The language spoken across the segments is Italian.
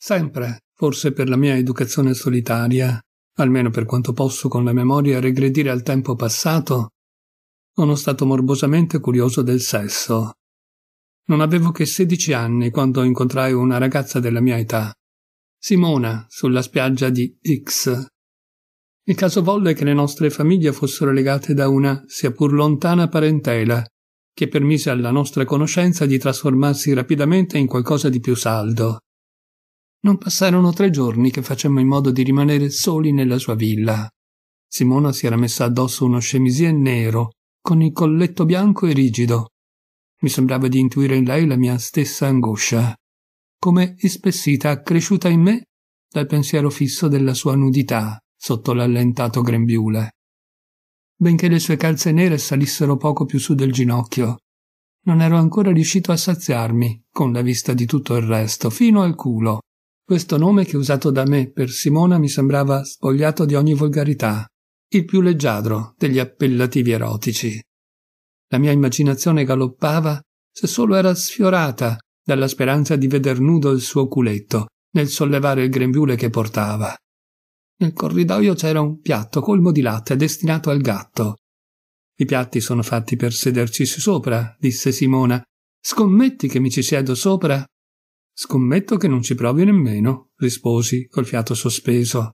Sempre, forse per la mia educazione solitaria, almeno per quanto posso con la memoria regredire al tempo passato, sono stato morbosamente curioso del sesso. Non avevo che sedici anni quando incontrai una ragazza della mia età, Simona, sulla spiaggia di X. Il caso volle che le nostre famiglie fossero legate da una, sia pur lontana, parentela, che permise alla nostra conoscenza di trasformarsi rapidamente in qualcosa di più saldo. Non passarono tre giorni che facemmo in modo di rimanere soli nella sua villa. Simona si era messa addosso uno chemisier nero, con il colletto bianco e rigido. Mi sembrava di intuire in lei la mia stessa angoscia, come ispessita, accresciuta in me dal pensiero fisso della sua nudità sotto l'allentato grembiule. Benché le sue calze nere salissero poco più su del ginocchio, non ero ancora riuscito a saziarmi con la vista di tutto il resto, fino al culo, questo nome che usato da me per Simona mi sembrava spogliato di ogni volgarità, il più leggiadro degli appellativi erotici. La mia immaginazione galoppava se solo era sfiorata dalla speranza di veder nudo il suo culetto nel sollevare il grembiule che portava. Nel corridoio c'era un piatto colmo di latte destinato al gatto. I piatti sono fatti per sederci sopra, disse Simona. Scommetti che mi ci siedo sopra? Scommetto che non ci provi nemmeno, risposi, col fiato sospeso.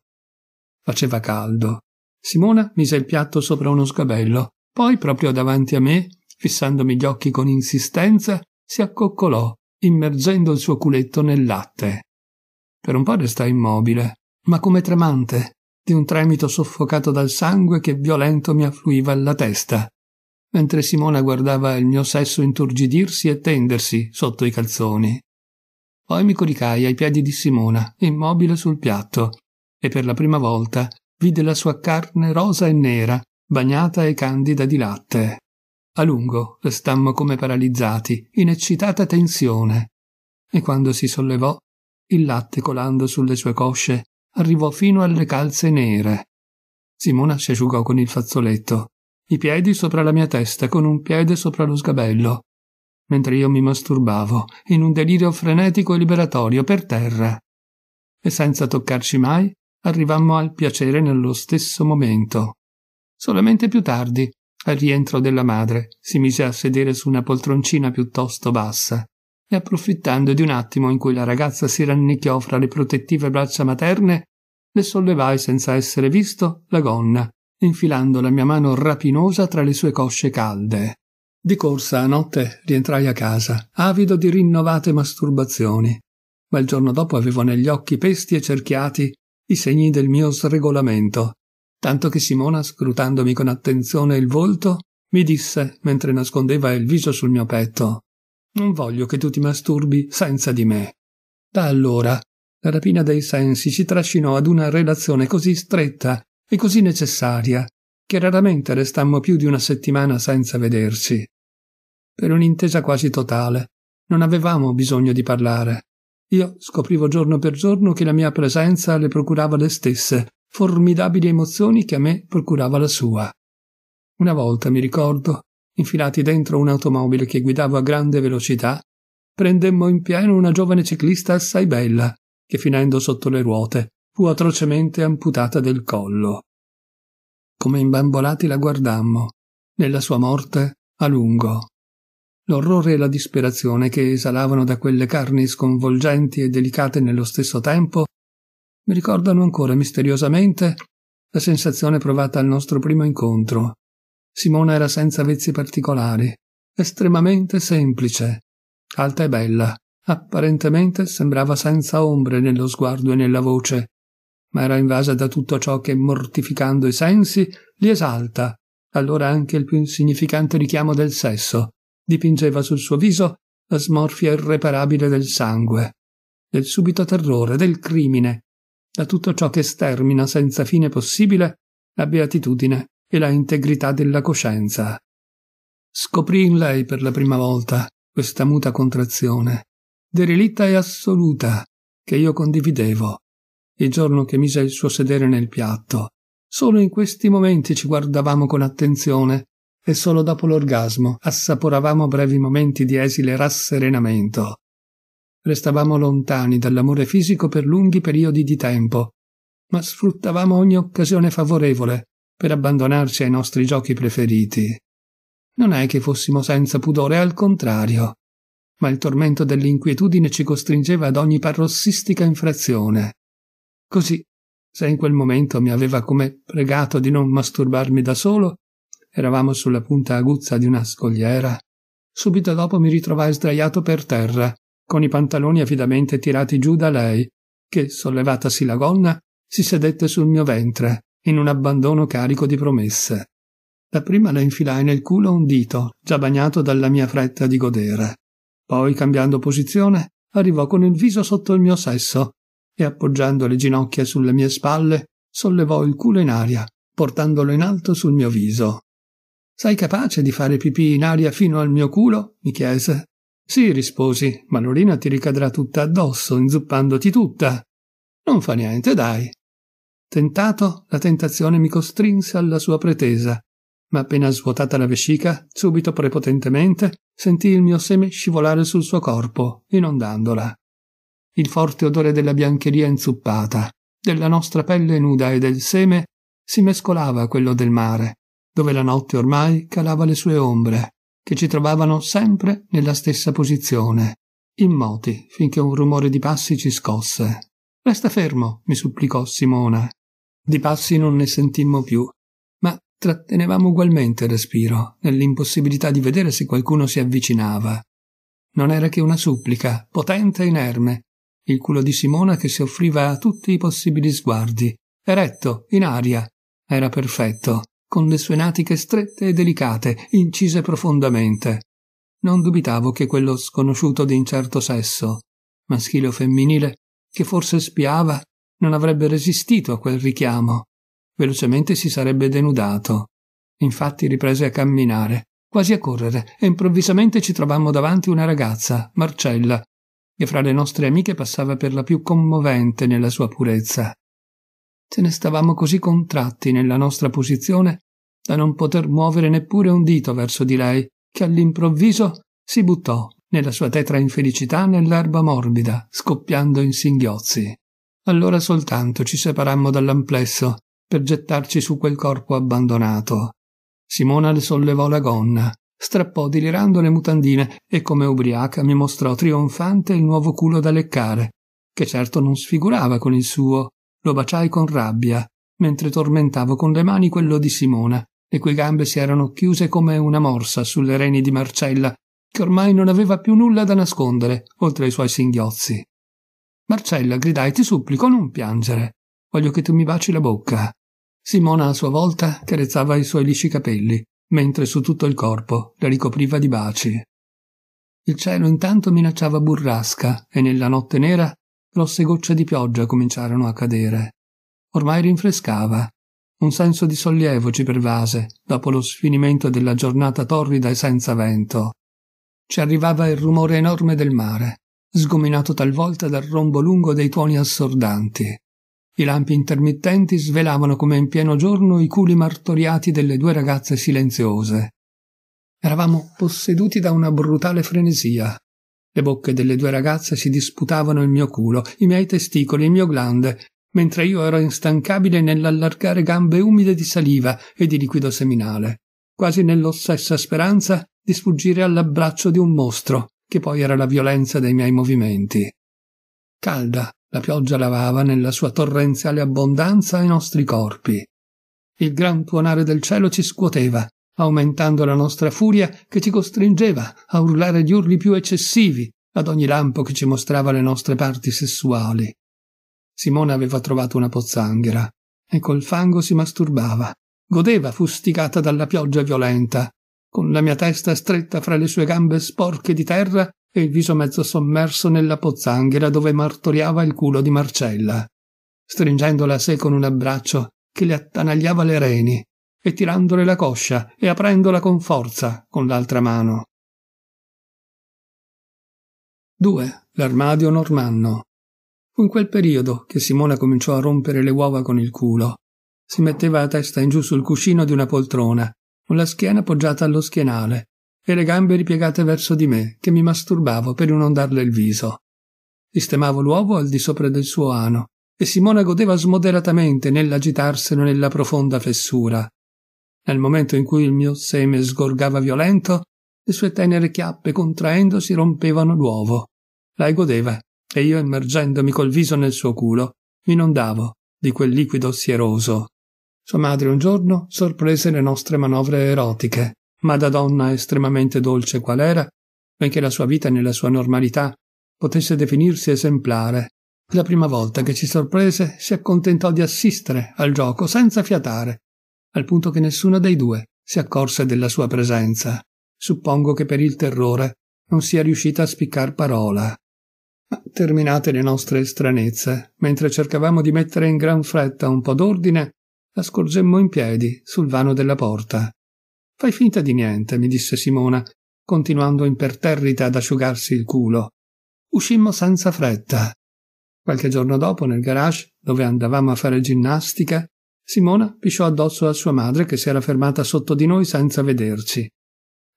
Faceva caldo. Simona mise il piatto sopra uno sgabello, poi proprio davanti a me, fissandomi gli occhi con insistenza, si accoccolò, immergendo il suo culetto nel latte. Per un po' restai immobile, ma come tremante, di un tremito soffocato dal sangue che violento mi affluiva alla testa, mentre Simona guardava il mio sesso inturgidirsi e tendersi sotto i calzoni. Poi mi coricai ai piedi di Simona, immobile sul piatto, e per la prima volta vide la sua carne rosa e nera, bagnata e candida di latte. A lungo restammo come paralizzati, in eccitata tensione. E quando si sollevò, il latte colando sulle sue cosce arrivò fino alle calze nere. Simona si asciugò con il fazzoletto, i piedi sopra la mia testa con un piede sopra lo sgabello, mentre io mi masturbavo, in un delirio frenetico e liberatorio, per terra. E senza toccarci mai, arrivammo al piacere nello stesso momento. Solamente più tardi, al rientro della madre, si mise a sedere su una poltroncina piuttosto bassa e approfittando di un attimo in cui la ragazza si rannicchiò fra le protettive braccia materne, le sollevai senza essere visto la gonna, infilando la mia mano rapinosa tra le sue cosce calde. Di corsa a notte rientrai a casa, avido di rinnovate masturbazioni, ma il giorno dopo avevo negli occhi pesti e cerchiati i segni del mio sregolamento, tanto che Simona, scrutandomi con attenzione il volto, mi disse, mentre nascondeva il viso sul mio petto, Non voglio che tu ti masturbi senza di me. Da allora la rapina dei sensi ci trascinò ad una relazione così stretta e così necessaria che raramente restammo più di una settimana senza vederci per un'intesa quasi totale. Non avevamo bisogno di parlare. Io scoprivo giorno per giorno che la mia presenza le procurava le stesse formidabili emozioni che a me procurava la sua. Una volta, mi ricordo, infilati dentro un'automobile che guidavo a grande velocità, prendemmo in pieno una giovane ciclista assai bella, che finendo sotto le ruote fu atrocemente amputata del collo. Come imbambolati la guardammo, nella sua morte, a lungo l'orrore e la disperazione che esalavano da quelle carni sconvolgenti e delicate nello stesso tempo mi ricordano ancora misteriosamente la sensazione provata al nostro primo incontro. Simona era senza vezzi particolari, estremamente semplice, alta e bella, apparentemente sembrava senza ombre nello sguardo e nella voce, ma era invasa da tutto ciò che, mortificando i sensi, li esalta, allora anche il più insignificante richiamo del sesso, dipingeva sul suo viso la smorfia irreparabile del sangue, del subito terrore, del crimine, da tutto ciò che stermina senza fine possibile la beatitudine e la integrità della coscienza. Scoprì in lei per la prima volta questa muta contrazione, derelitta e assoluta, che io condividevo, il giorno che mise il suo sedere nel piatto. Solo in questi momenti ci guardavamo con attenzione, e solo dopo l'orgasmo assaporavamo brevi momenti di esile rasserenamento. Restavamo lontani dall'amore fisico per lunghi periodi di tempo, ma sfruttavamo ogni occasione favorevole per abbandonarci ai nostri giochi preferiti. Non è che fossimo senza pudore, al contrario, ma il tormento dell'inquietudine ci costringeva ad ogni parossistica infrazione. Così, se in quel momento mi aveva come pregato di non masturbarmi da solo, Eravamo sulla punta aguzza di una scogliera. Subito dopo mi ritrovai sdraiato per terra, con i pantaloni affidamente tirati giù da lei, che, sollevatasi la gonna, si sedette sul mio ventre, in un abbandono carico di promesse. Da prima le infilai nel culo un dito, già bagnato dalla mia fretta di godere. Poi, cambiando posizione, arrivò con il viso sotto il mio sesso e, appoggiando le ginocchia sulle mie spalle, sollevò il culo in aria, portandolo in alto sul mio viso. Sei capace di fare pipì in aria fino al mio culo? mi chiese. Sì, risposi, ma l'urina ti ricadrà tutta addosso, inzuppandoti tutta. Non fa niente, dai. Tentato, la tentazione mi costrinse alla sua pretesa, ma appena svuotata la vescica, subito prepotentemente, sentii il mio seme scivolare sul suo corpo, inondandola. Il forte odore della biancheria inzuppata, della nostra pelle nuda e del seme si mescolava a quello del mare, dove la notte ormai calava le sue ombre, che ci trovavano sempre nella stessa posizione, immoti finché un rumore di passi ci scosse. Resta fermo, mi supplicò Simona. Di passi non ne sentimmo più, ma trattenevamo ugualmente il respiro, nell'impossibilità di vedere se qualcuno si avvicinava. Non era che una supplica, potente e inerme, il culo di Simona che si offriva a tutti i possibili sguardi, eretto, in aria. Era perfetto con le sue natiche strette e delicate, incise profondamente. Non dubitavo che quello sconosciuto di incerto sesso, maschile o femminile, che forse spiava, non avrebbe resistito a quel richiamo. Velocemente si sarebbe denudato. Infatti riprese a camminare, quasi a correre, e improvvisamente ci trovammo davanti una ragazza, Marcella, che fra le nostre amiche passava per la più commovente nella sua purezza. Ce ne stavamo così contratti nella nostra posizione da non poter muovere neppure un dito verso di lei, che all'improvviso si buttò nella sua tetra infelicità nell'erba morbida, scoppiando in singhiozzi. Allora soltanto ci separammo dall'amplesso per gettarci su quel corpo abbandonato. Simona le sollevò la gonna, strappò delirando le mutandine e come ubriaca mi mostrò trionfante il nuovo culo da leccare, che certo non sfigurava con il suo. Lo baciai con rabbia, mentre tormentavo con le mani quello di Simona, le cui gambe si erano chiuse come una morsa sulle reni di Marcella, che ormai non aveva più nulla da nascondere, oltre ai suoi singhiozzi. Marcella, gridai, ti supplico, non piangere. Voglio che tu mi baci la bocca. Simona, a sua volta, carezzava i suoi lisci capelli, mentre su tutto il corpo la ricopriva di baci. Il cielo intanto minacciava burrasca e nella notte nera grosse gocce di pioggia cominciarono a cadere. Ormai rinfrescava un senso di sollievo ci pervase dopo lo sfinimento della giornata torrida e senza vento. Ci arrivava il rumore enorme del mare, sgominato talvolta dal rombo lungo dei tuoni assordanti. I lampi intermittenti svelavano come in pieno giorno i culi martoriati delle due ragazze silenziose. Eravamo posseduti da una brutale frenesia. Le bocche delle due ragazze si disputavano il mio culo, i miei testicoli, il mio glande, mentre io ero instancabile nell'allargare gambe umide di saliva e di liquido seminale, quasi nell'ossessa speranza di sfuggire all'abbraccio di un mostro, che poi era la violenza dei miei movimenti. Calda, la pioggia lavava nella sua torrenziale abbondanza i nostri corpi. Il gran tuonare del cielo ci scuoteva, aumentando la nostra furia che ci costringeva a urlare gli urli più eccessivi ad ogni lampo che ci mostrava le nostre parti sessuali. Simone aveva trovato una pozzanghera e col fango si masturbava. Godeva fustigata dalla pioggia violenta, con la mia testa stretta fra le sue gambe sporche di terra e il viso mezzo sommerso nella pozzanghera dove martoriava il culo di Marcella, stringendola a sé con un abbraccio che le attanagliava le reni e tirandole la coscia e aprendola con forza con l'altra mano. 2. L'armadio normanno. Fu in quel periodo che Simona cominciò a rompere le uova con il culo. Si metteva a testa in giù sul cuscino di una poltrona, con la schiena poggiata allo schienale e le gambe ripiegate verso di me, che mi masturbavo per inondarle il viso. Sistemavo l'uovo al di sopra del suo ano e Simona godeva smoderatamente nell'agitarsene nella profonda fessura. Nel momento in cui il mio seme sgorgava violento, le sue tenere chiappe contraendosi rompevano l'uovo. Lei godeva e io immergendomi col viso nel suo culo, mi inondavo di quel liquido sieroso. Sua madre un giorno sorprese le nostre manovre erotiche, ma da donna estremamente dolce qual era, benché la sua vita nella sua normalità potesse definirsi esemplare, la prima volta che ci sorprese si accontentò di assistere al gioco senza fiatare, al punto che nessuno dei due si accorse della sua presenza. Suppongo che per il terrore non sia riuscita a spiccar parola. Terminate le nostre stranezze, mentre cercavamo di mettere in gran fretta un po' d'ordine, la scorgemmo in piedi sul vano della porta. Fai finta di niente, mi disse Simona, continuando imperterrita ad asciugarsi il culo. Uscimmo senza fretta. Qualche giorno dopo, nel garage, dove andavamo a fare ginnastica, Simona pisciò addosso a sua madre che si era fermata sotto di noi senza vederci.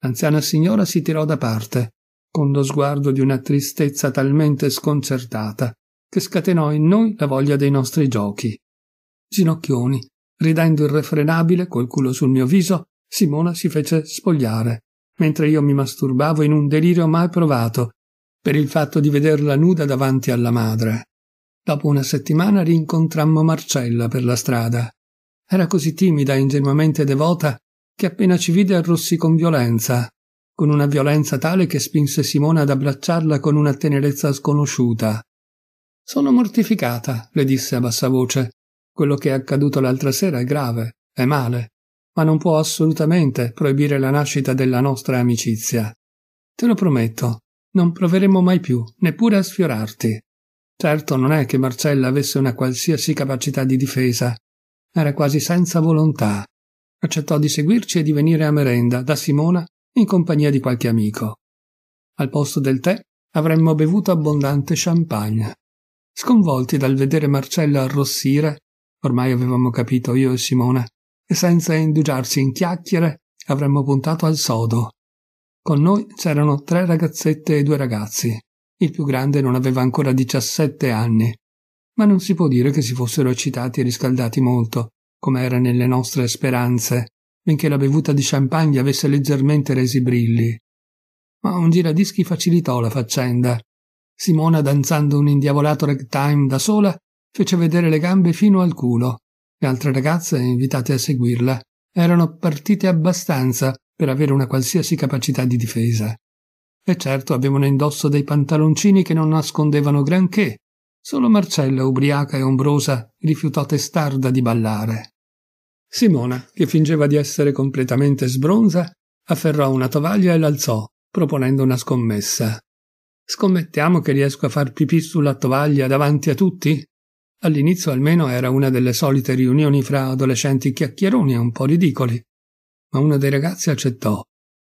L'anziana signora si tirò da parte con lo sguardo di una tristezza talmente sconcertata che scatenò in noi la voglia dei nostri giochi. Ginocchioni, ridendo irrefrenabile col culo sul mio viso, Simona si fece spogliare, mentre io mi masturbavo in un delirio mai provato, per il fatto di vederla nuda davanti alla madre. Dopo una settimana rincontrammo Marcella per la strada. Era così timida e ingenuamente devota che appena ci vide arrossì con violenza con una violenza tale che spinse Simona ad abbracciarla con una tenerezza sconosciuta. Sono mortificata, le disse a bassa voce. Quello che è accaduto l'altra sera è grave, è male, ma non può assolutamente proibire la nascita della nostra amicizia. Te lo prometto, non proveremo mai più, neppure a sfiorarti. Certo non è che Marcella avesse una qualsiasi capacità di difesa, era quasi senza volontà. Accettò di seguirci e di venire a merenda da Simona in compagnia di qualche amico. Al posto del tè avremmo bevuto abbondante champagne. Sconvolti dal vedere Marcello arrossire, ormai avevamo capito io e Simone, e senza indugiarsi in chiacchiere avremmo puntato al sodo. Con noi c'erano tre ragazzette e due ragazzi. Il più grande non aveva ancora 17 anni, ma non si può dire che si fossero eccitati e riscaldati molto, come era nelle nostre speranze benché la bevuta di champagne gli avesse leggermente resi brilli. Ma un giradischi facilitò la faccenda. Simona, danzando un indiavolato ragtime da sola, fece vedere le gambe fino al culo. Le altre ragazze, invitate a seguirla, erano partite abbastanza per avere una qualsiasi capacità di difesa. E certo avevano indosso dei pantaloncini che non nascondevano granché. Solo Marcella, ubriaca e ombrosa, rifiutò testarda di ballare. Simona, che fingeva di essere completamente sbronza, afferrò una tovaglia e l'alzò, proponendo una scommessa. Scommettiamo che riesco a far pipì sulla tovaglia davanti a tutti? All'inizio almeno era una delle solite riunioni fra adolescenti chiacchieroni e un po' ridicoli. Ma uno dei ragazzi accettò.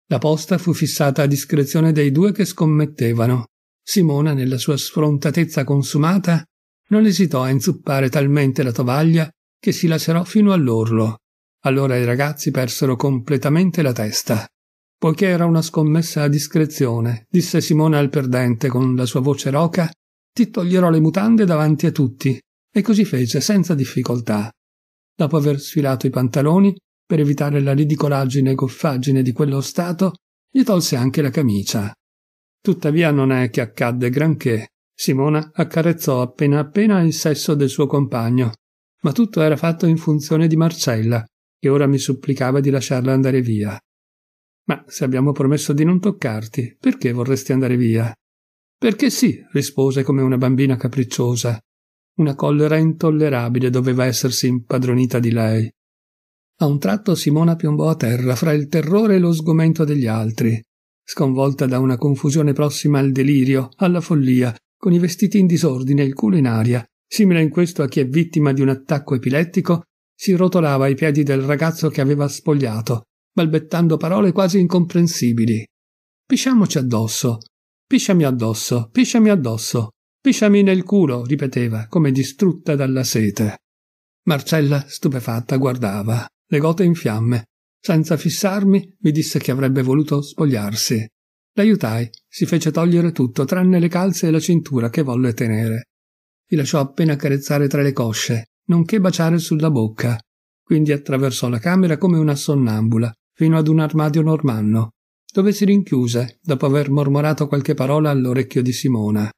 La posta fu fissata a discrezione dei due che scommettevano. Simona, nella sua sfrontatezza consumata, non esitò a inzuppare talmente la tovaglia che si lacerò fino all'orlo. Allora i ragazzi persero completamente la testa. Poiché era una scommessa a discrezione, disse Simone al perdente con la sua voce roca, ti toglierò le mutande davanti a tutti. E così fece senza difficoltà. Dopo aver sfilato i pantaloni, per evitare la ridicolaggine e goffaggine di quello stato, gli tolse anche la camicia. Tuttavia non è che accadde granché. Simona accarezzò appena appena il sesso del suo compagno ma tutto era fatto in funzione di Marcella, che ora mi supplicava di lasciarla andare via. Ma se abbiamo promesso di non toccarti, perché vorresti andare via? Perché sì, rispose come una bambina capricciosa. Una collera intollerabile doveva essersi impadronita di lei. A un tratto Simona piombò a terra fra il terrore e lo sgomento degli altri, sconvolta da una confusione prossima al delirio, alla follia, con i vestiti in disordine e il culo in aria, simile in questo a chi è vittima di un attacco epilettico, si rotolava ai piedi del ragazzo che aveva spogliato, balbettando parole quasi incomprensibili. Pisciamoci addosso, pisciami addosso, pisciami addosso, pisciami nel culo, ripeteva, come distrutta dalla sete. Marcella, stupefatta, guardava, le gote in fiamme. Senza fissarmi, mi disse che avrebbe voluto spogliarsi. L'aiutai, si fece togliere tutto, tranne le calze e la cintura che volle tenere si lasciò appena carezzare tra le cosce, nonché baciare sulla bocca. Quindi attraversò la camera come una sonnambula, fino ad un armadio normanno, dove si rinchiuse dopo aver mormorato qualche parola all'orecchio di Simona.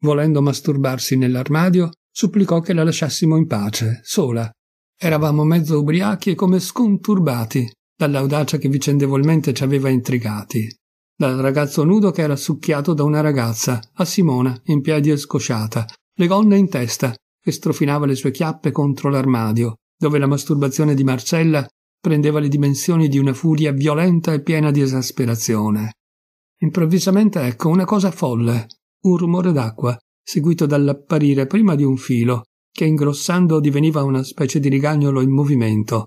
Volendo masturbarsi nell'armadio, supplicò che la lasciassimo in pace, sola. Eravamo mezzo ubriachi e come sconturbati dall'audacia che vicendevolmente ci aveva intrigati, dal ragazzo nudo che era succhiato da una ragazza, a Simona, in piedi e scosciata, le gonne in testa e strofinava le sue chiappe contro l'armadio, dove la masturbazione di Marcella prendeva le dimensioni di una furia violenta e piena di esasperazione. Improvvisamente ecco una cosa folle, un rumore d'acqua, seguito dall'apparire prima di un filo, che ingrossando diveniva una specie di rigagnolo in movimento,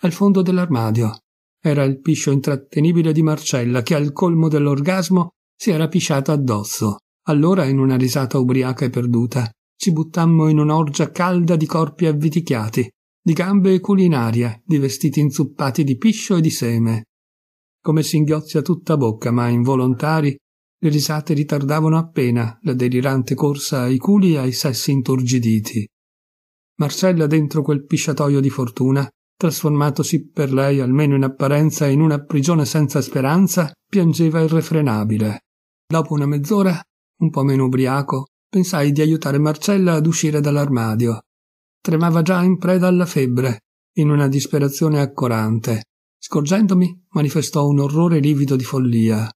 al fondo dell'armadio. Era il piscio intrattenibile di Marcella che al colmo dell'orgasmo si era pisciata addosso. Allora, in una risata ubriaca e perduta, ci buttammo in un'orgia calda di corpi avviticchiati, di gambe e culinaria, di vestiti inzuppati di piscio e di seme. Come singhiozzi a tutta bocca, ma involontari, le risate ritardavano appena la delirante corsa ai culi e ai sessi inturgiditi. Marcella dentro quel pisciatoio di fortuna, trasformatosi per lei almeno in apparenza in una prigione senza speranza, piangeva irrefrenabile. Dopo una mezz'ora un po' meno ubriaco, pensai di aiutare Marcella ad uscire dall'armadio. Tremava già in preda alla febbre, in una disperazione accorante. Scorgendomi, manifestò un orrore livido di follia.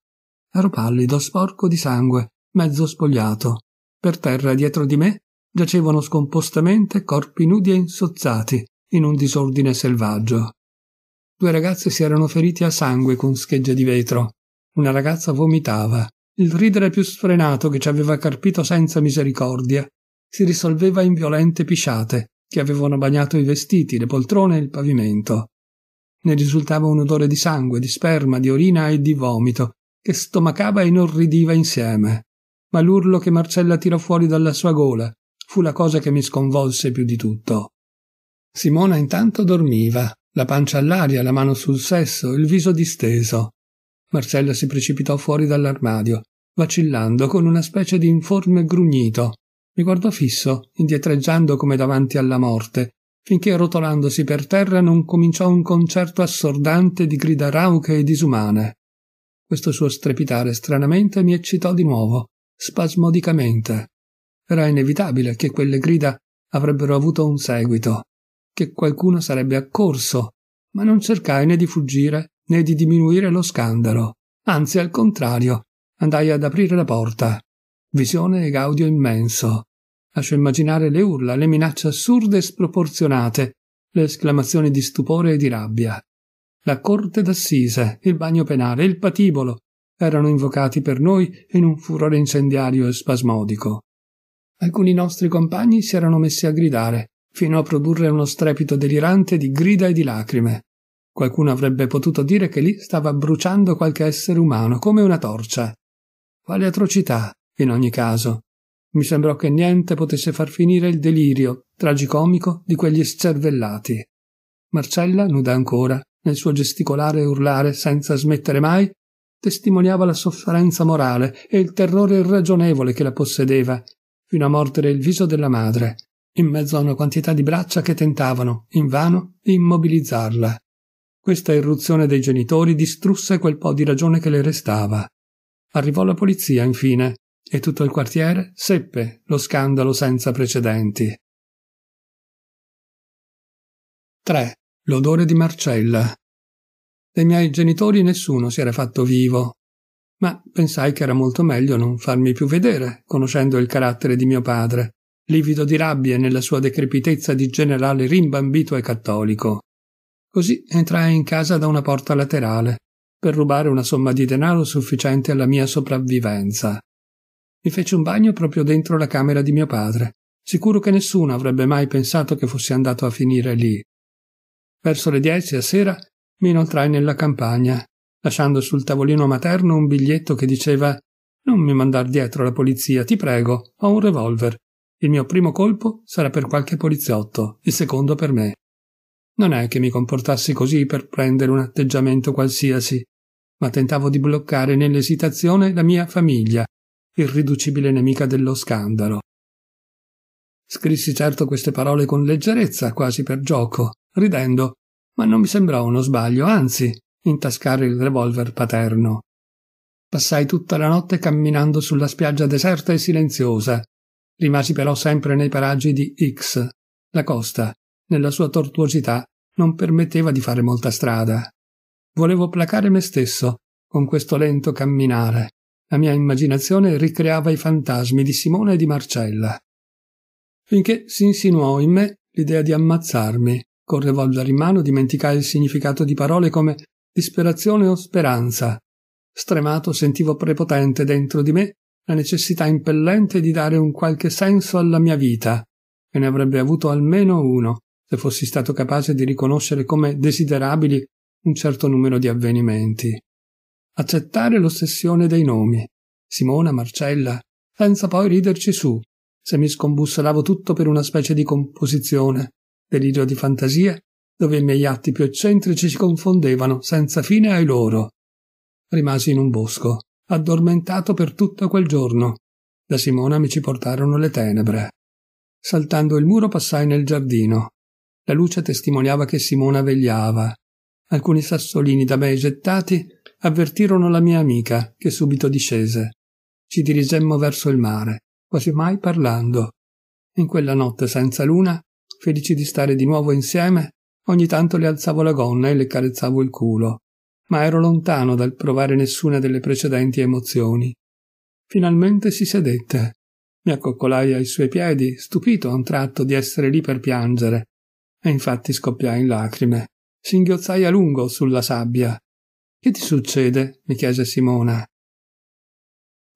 Ero pallido, sporco di sangue, mezzo spogliato. Per terra dietro di me giacevano scompostamente corpi nudi e insozzati in un disordine selvaggio. Due ragazze si erano feriti a sangue con schegge di vetro. Una ragazza vomitava, il ridere più sfrenato che ci aveva carpito senza misericordia si risolveva in violente pisciate che avevano bagnato i vestiti, le poltrone e il pavimento. Ne risultava un odore di sangue, di sperma, di orina e di vomito che stomacava e inorridiva insieme. Ma l'urlo che Marcella tirò fuori dalla sua gola fu la cosa che mi sconvolse più di tutto. Simona intanto dormiva, la pancia all'aria, la mano sul sesso, il viso disteso. Marcella si precipitò fuori dall'armadio, vacillando con una specie di informe grugnito. Mi guardò fisso, indietreggiando come davanti alla morte, finché rotolandosi per terra non cominciò un concerto assordante di grida rauche e disumane. Questo suo strepitare stranamente mi eccitò di nuovo, spasmodicamente. Era inevitabile che quelle grida avrebbero avuto un seguito, che qualcuno sarebbe accorso, ma non cercai né di fuggire né di diminuire lo scandalo. Anzi, al contrario, andai ad aprire la porta. Visione e gaudio immenso. Lascio immaginare le urla, le minacce assurde e sproporzionate, le esclamazioni di stupore e di rabbia. La corte d'assise, il bagno penale, il patibolo erano invocati per noi in un furore incendiario e spasmodico. Alcuni nostri compagni si erano messi a gridare, fino a produrre uno strepito delirante di grida e di lacrime. Qualcuno avrebbe potuto dire che lì stava bruciando qualche essere umano, come una torcia. Quale atrocità, in ogni caso. Mi sembrò che niente potesse far finire il delirio tragicomico di quegli scervellati. Marcella, nuda ancora, nel suo gesticolare e urlare senza smettere mai, testimoniava la sofferenza morale e il terrore irragionevole che la possedeva, fino a mordere il viso della madre, in mezzo a una quantità di braccia che tentavano, invano, di immobilizzarla. Questa irruzione dei genitori distrusse quel po' di ragione che le restava. Arrivò la polizia, infine, e tutto il quartiere seppe lo scandalo senza precedenti. 3. L'odore di Marcella. Dei miei genitori nessuno si era fatto vivo, ma pensai che era molto meglio non farmi più vedere, conoscendo il carattere di mio padre, livido di rabbia nella sua decrepitezza di generale rimbambito e cattolico. Così entrai in casa da una porta laterale per rubare una somma di denaro sufficiente alla mia sopravvivenza. Mi feci un bagno proprio dentro la camera di mio padre. Sicuro che nessuno avrebbe mai pensato che fossi andato a finire lì. Verso le dieci a sera mi inoltrai nella campagna, lasciando sul tavolino materno un biglietto che diceva Non mi mandar dietro la polizia, ti prego, ho un revolver. Il mio primo colpo sarà per qualche poliziotto, il secondo per me. Non è che mi comportassi così per prendere un atteggiamento qualsiasi, ma tentavo di bloccare nell'esitazione la mia famiglia, irriducibile nemica dello scandalo. Scrissi certo queste parole con leggerezza, quasi per gioco, ridendo, ma non mi sembrò uno sbaglio, anzi, intascare il revolver paterno. Passai tutta la notte camminando sulla spiaggia deserta e silenziosa. Rimasi però sempre nei paraggi di X, la costa, nella sua tortuosità, non permetteva di fare molta strada. Volevo placare me stesso con questo lento camminare. La mia immaginazione ricreava i fantasmi di Simone e di Marcella. Finché si insinuò in me l'idea di ammazzarmi, col revolver in mano dimenticai il significato di parole come disperazione o speranza. Stremato sentivo prepotente dentro di me la necessità impellente di dare un qualche senso alla mia vita, e ne avrebbe avuto almeno uno, se fossi stato capace di riconoscere come desiderabili un certo numero di avvenimenti. Accettare l'ossessione dei nomi, Simona, Marcella, senza poi riderci su, se mi scombussolavo tutto per una specie di composizione, delirio di fantasia, dove i miei atti più eccentrici si confondevano senza fine ai loro. Rimasi in un bosco, addormentato per tutto quel giorno. Da Simona mi ci portarono le tenebre. Saltando il muro passai nel giardino. La luce testimoniava che Simona vegliava. Alcuni sassolini da me gettati avvertirono la mia amica, che subito discese. Ci dirigemmo verso il mare, quasi mai parlando. In quella notte senza luna, felici di stare di nuovo insieme, ogni tanto le alzavo la gonna e le carezzavo il culo, ma ero lontano dal provare nessuna delle precedenti emozioni. Finalmente si sedette. Mi accoccolai ai suoi piedi, stupito a un tratto di essere lì per piangere, e infatti scoppiai in lacrime. Singhiozzai a lungo sulla sabbia. Che ti succede? mi chiese Simona.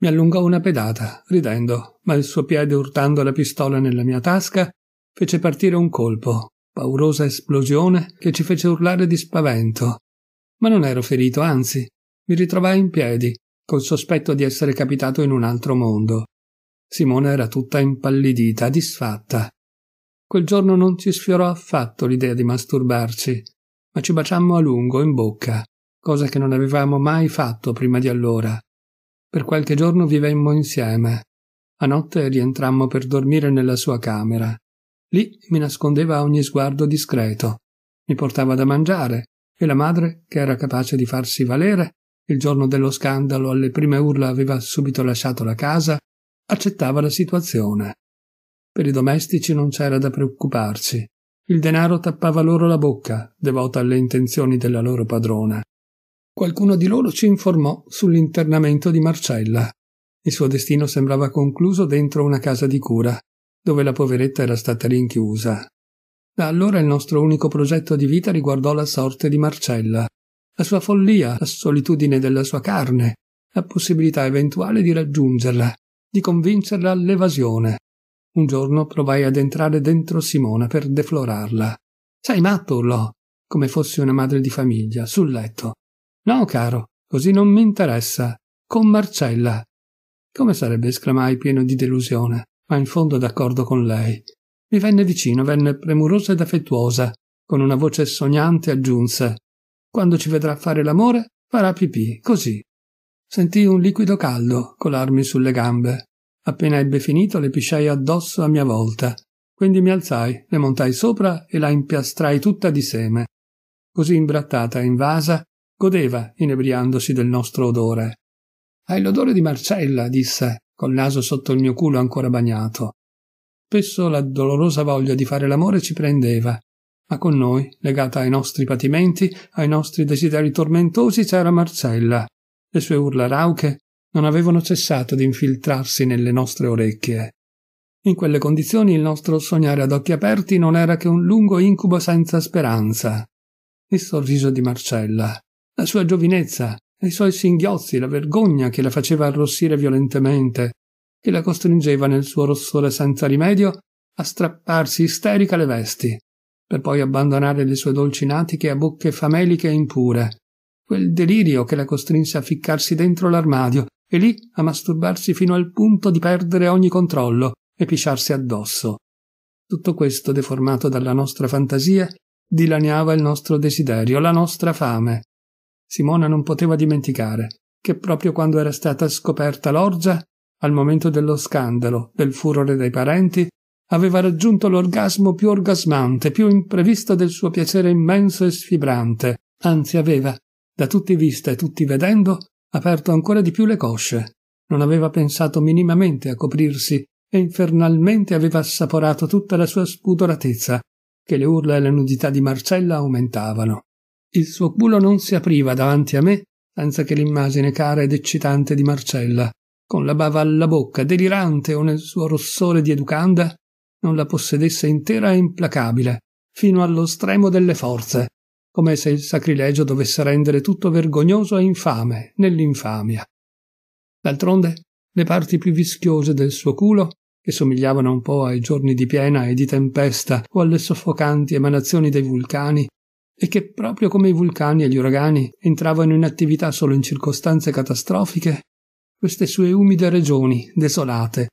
Mi allungò una pedata, ridendo, ma il suo piede urtando la pistola nella mia tasca fece partire un colpo, paurosa esplosione che ci fece urlare di spavento. Ma non ero ferito, anzi, mi ritrovai in piedi, col sospetto di essere capitato in un altro mondo. Simona era tutta impallidita, disfatta, Quel giorno non ci sfiorò affatto l'idea di masturbarci, ma ci baciammo a lungo in bocca, cosa che non avevamo mai fatto prima di allora. Per qualche giorno vivemmo insieme. A notte rientrammo per dormire nella sua camera. Lì mi nascondeva ogni sguardo discreto. Mi portava da mangiare e la madre, che era capace di farsi valere, il giorno dello scandalo alle prime urla aveva subito lasciato la casa, accettava la situazione. Per i domestici non c'era da preoccuparsi. Il denaro tappava loro la bocca, devota alle intenzioni della loro padrona. Qualcuno di loro ci informò sull'internamento di Marcella. Il suo destino sembrava concluso dentro una casa di cura, dove la poveretta era stata rinchiusa. Da allora il nostro unico progetto di vita riguardò la sorte di Marcella, la sua follia, la solitudine della sua carne, la possibilità eventuale di raggiungerla, di convincerla all'evasione. Un giorno provai ad entrare dentro Simona per deflorarla. Sei matto, urlò, come fossi una madre di famiglia, sul letto. No, caro, così non mi interessa. Con Marcella. Come sarebbe? esclamai pieno di delusione, ma in fondo d'accordo con lei. Mi venne vicino, venne premurosa ed affettuosa. Con una voce sognante aggiunse: Quando ci vedrà fare l'amore, farà pipì, così. Sentì un liquido caldo colarmi sulle gambe. Appena ebbe finito le pisciai addosso a mia volta. Quindi mi alzai, le montai sopra e la impiastrai tutta di seme. Così imbrattata e invasa, godeva, inebriandosi del nostro odore. Hai l'odore di Marcella, disse, col naso sotto il mio culo ancora bagnato. Spesso la dolorosa voglia di fare l'amore ci prendeva, ma con noi, legata ai nostri patimenti, ai nostri desideri tormentosi, c'era Marcella, le sue urla rauche, non avevano cessato di infiltrarsi nelle nostre orecchie. In quelle condizioni il nostro sognare ad occhi aperti non era che un lungo incubo senza speranza. Il sorriso di Marcella, la sua giovinezza, i suoi singhiozzi, la vergogna che la faceva arrossire violentemente, che la costringeva nel suo rossore senza rimedio a strapparsi isterica le vesti, per poi abbandonare le sue dolci natiche a bocche fameliche e impure. Quel delirio che la costrinse a ficcarsi dentro l'armadio, e lì a masturbarsi fino al punto di perdere ogni controllo e pisciarsi addosso. Tutto questo, deformato dalla nostra fantasia, dilaniava il nostro desiderio, la nostra fame. Simona non poteva dimenticare che proprio quando era stata scoperta l'orgia, al momento dello scandalo, del furore dei parenti, aveva raggiunto l'orgasmo più orgasmante, più imprevisto del suo piacere immenso e sfibrante, anzi aveva, da tutti vista e tutti vedendo, aperto ancora di più le cosce. Non aveva pensato minimamente a coprirsi e infernalmente aveva assaporato tutta la sua spudoratezza, che le urla e la nudità di Marcella aumentavano. Il suo culo non si apriva davanti a me senza che l'immagine cara ed eccitante di Marcella, con la bava alla bocca, delirante o nel suo rossore di educanda, non la possedesse intera e implacabile, fino allo stremo delle forze, come se il sacrilegio dovesse rendere tutto vergognoso e infame nell'infamia. D'altronde, le parti più vischiose del suo culo, che somigliavano un po' ai giorni di piena e di tempesta o alle soffocanti emanazioni dei vulcani, e che proprio come i vulcani e gli uragani entravano in attività solo in circostanze catastrofiche, queste sue umide regioni, desolate,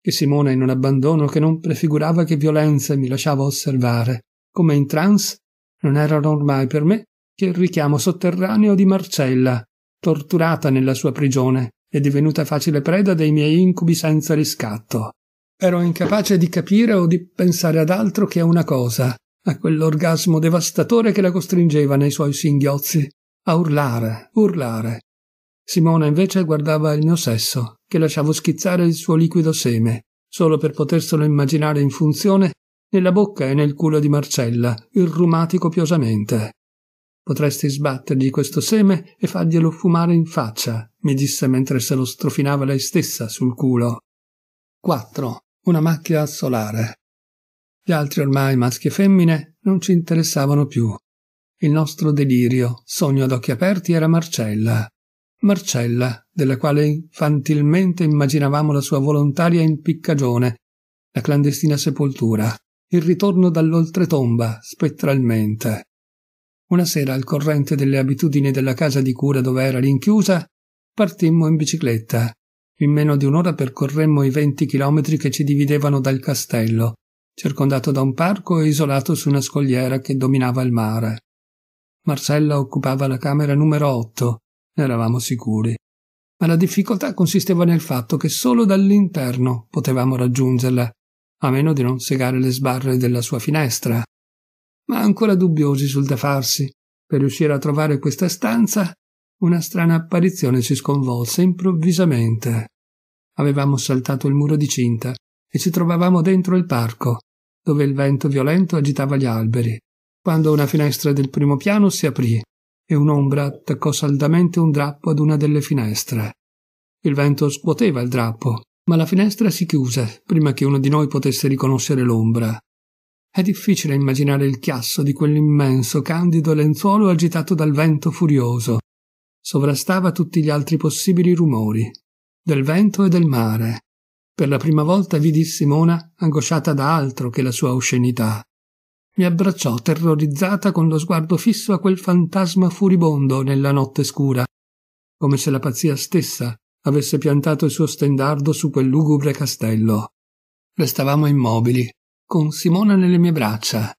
che Simone in un abbandono che non prefigurava che violenze mi lasciava osservare, come in trance non erano ormai per me che il richiamo sotterraneo di Marcella, torturata nella sua prigione e divenuta facile preda dei miei incubi senza riscatto. Ero incapace di capire o di pensare ad altro che a una cosa, a quell'orgasmo devastatore che la costringeva nei suoi singhiozzi a urlare, urlare. Simona invece guardava il mio sesso, che lasciavo schizzare il suo liquido seme, solo per poterselo immaginare in funzione nella bocca e nel culo di Marcella, il irrumatico piosamente. Potresti sbattergli questo seme e farglielo fumare in faccia, mi disse mentre se lo strofinava lei stessa sul culo. 4. Una macchia al solare. Gli altri ormai maschi e femmine non ci interessavano più. Il nostro delirio, sogno ad occhi aperti, era Marcella. Marcella, della quale infantilmente immaginavamo la sua volontaria impiccagione, la clandestina sepoltura, il ritorno dall'oltretomba spettralmente. Una sera, al corrente delle abitudini della casa di cura dove era rinchiusa, partimmo in bicicletta. In meno di un'ora percorremmo i venti chilometri che ci dividevano dal castello, circondato da un parco e isolato su una scogliera che dominava il mare. Marcella occupava la camera numero otto, ne eravamo sicuri. Ma la difficoltà consisteva nel fatto che solo dall'interno potevamo raggiungerla a meno di non segare le sbarre della sua finestra. Ma ancora dubbiosi sul da farsi, per riuscire a trovare questa stanza, una strana apparizione ci sconvolse improvvisamente. Avevamo saltato il muro di cinta e ci trovavamo dentro il parco, dove il vento violento agitava gli alberi, quando una finestra del primo piano si aprì e un'ombra attaccò saldamente un drappo ad una delle finestre. Il vento scuoteva il drappo ma la finestra si chiuse prima che uno di noi potesse riconoscere l'ombra. È difficile immaginare il chiasso di quell'immenso candido lenzuolo agitato dal vento furioso. Sovrastava tutti gli altri possibili rumori, del vento e del mare. Per la prima volta vidi Simona angosciata da altro che la sua oscenità. Mi abbracciò terrorizzata con lo sguardo fisso a quel fantasma furibondo nella notte scura, come se la pazzia stessa avesse piantato il suo stendardo su quel lugubre castello. Restavamo immobili, con Simona nelle mie braccia.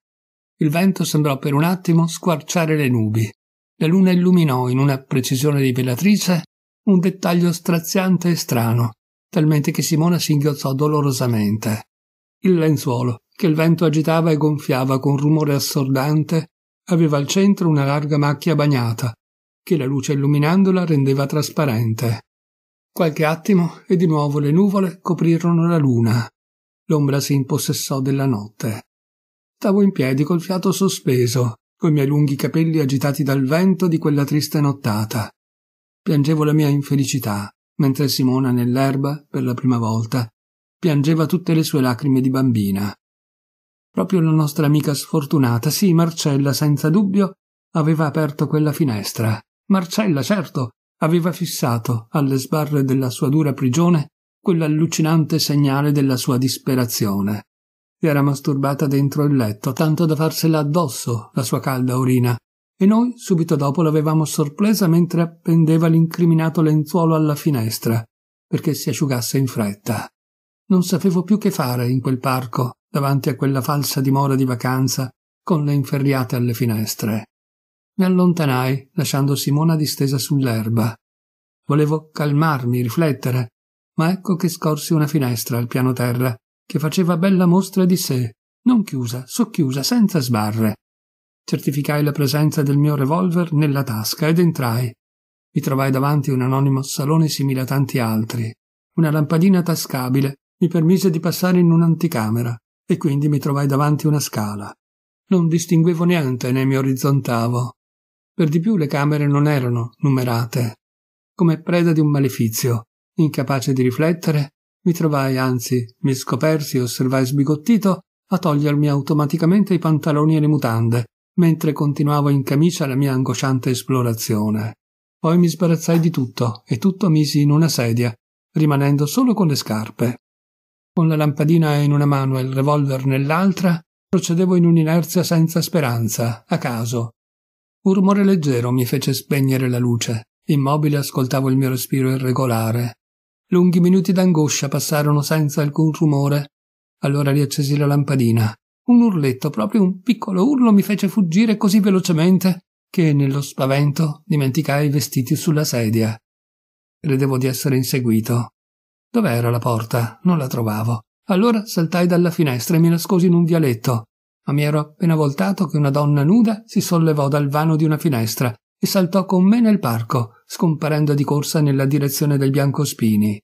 Il vento sembrò per un attimo squarciare le nubi. La luna illuminò in una precisione rivellatrice un dettaglio straziante e strano, talmente che Simona singhiozzò dolorosamente. Il lenzuolo, che il vento agitava e gonfiava con rumore assordante, aveva al centro una larga macchia bagnata, che la luce illuminandola rendeva trasparente. Qualche attimo e di nuovo le nuvole coprirono la luna. L'ombra si impossessò della notte. Stavo in piedi col fiato sospeso, coi miei lunghi capelli agitati dal vento di quella triste nottata. Piangevo la mia infelicità, mentre Simona nell'erba, per la prima volta, piangeva tutte le sue lacrime di bambina. Proprio la nostra amica sfortunata, sì, Marcella, senza dubbio, aveva aperto quella finestra. Marcella, certo, aveva fissato alle sbarre della sua dura prigione quell'allucinante segnale della sua disperazione. era masturbata dentro il letto, tanto da farsela addosso la sua calda urina, e noi subito dopo l'avevamo sorpresa mentre appendeva l'incriminato lenzuolo alla finestra, perché si asciugasse in fretta. Non sapevo più che fare in quel parco, davanti a quella falsa dimora di vacanza, con le inferriate alle finestre. Mi allontanai, lasciando Simona distesa sull'erba. Volevo calmarmi, riflettere, ma ecco che scorsi una finestra al piano terra, che faceva bella mostra di sé, non chiusa, socchiusa, senza sbarre. Certificai la presenza del mio revolver nella tasca ed entrai. Mi trovai davanti un anonimo salone simile a tanti altri. Una lampadina tascabile mi permise di passare in un'anticamera e quindi mi trovai davanti una scala. Non distinguevo niente né mi orizzontavo. Per di più le camere non erano numerate. Come preda di un malefizio, incapace di riflettere, mi trovai anzi, mi scopersi e osservai sbigottito a togliermi automaticamente i pantaloni e le mutande, mentre continuavo in camicia la mia angosciante esplorazione. Poi mi sbarazzai di tutto e tutto misi in una sedia, rimanendo solo con le scarpe. Con la lampadina in una mano e il revolver nell'altra, procedevo in un'inerzia senza speranza, a caso, un rumore leggero mi fece spegnere la luce. Immobile ascoltavo il mio respiro irregolare. Lunghi minuti d'angoscia passarono senza alcun rumore. Allora riaccesi la lampadina. Un urletto, proprio un piccolo urlo, mi fece fuggire così velocemente che, nello spavento, dimenticai i vestiti sulla sedia. Credevo di essere inseguito. Dov'era la porta? Non la trovavo. Allora saltai dalla finestra e mi nascosi in un vialetto ma mi ero appena voltato che una donna nuda si sollevò dal vano di una finestra e saltò con me nel parco, scomparendo di corsa nella direzione dei biancospini.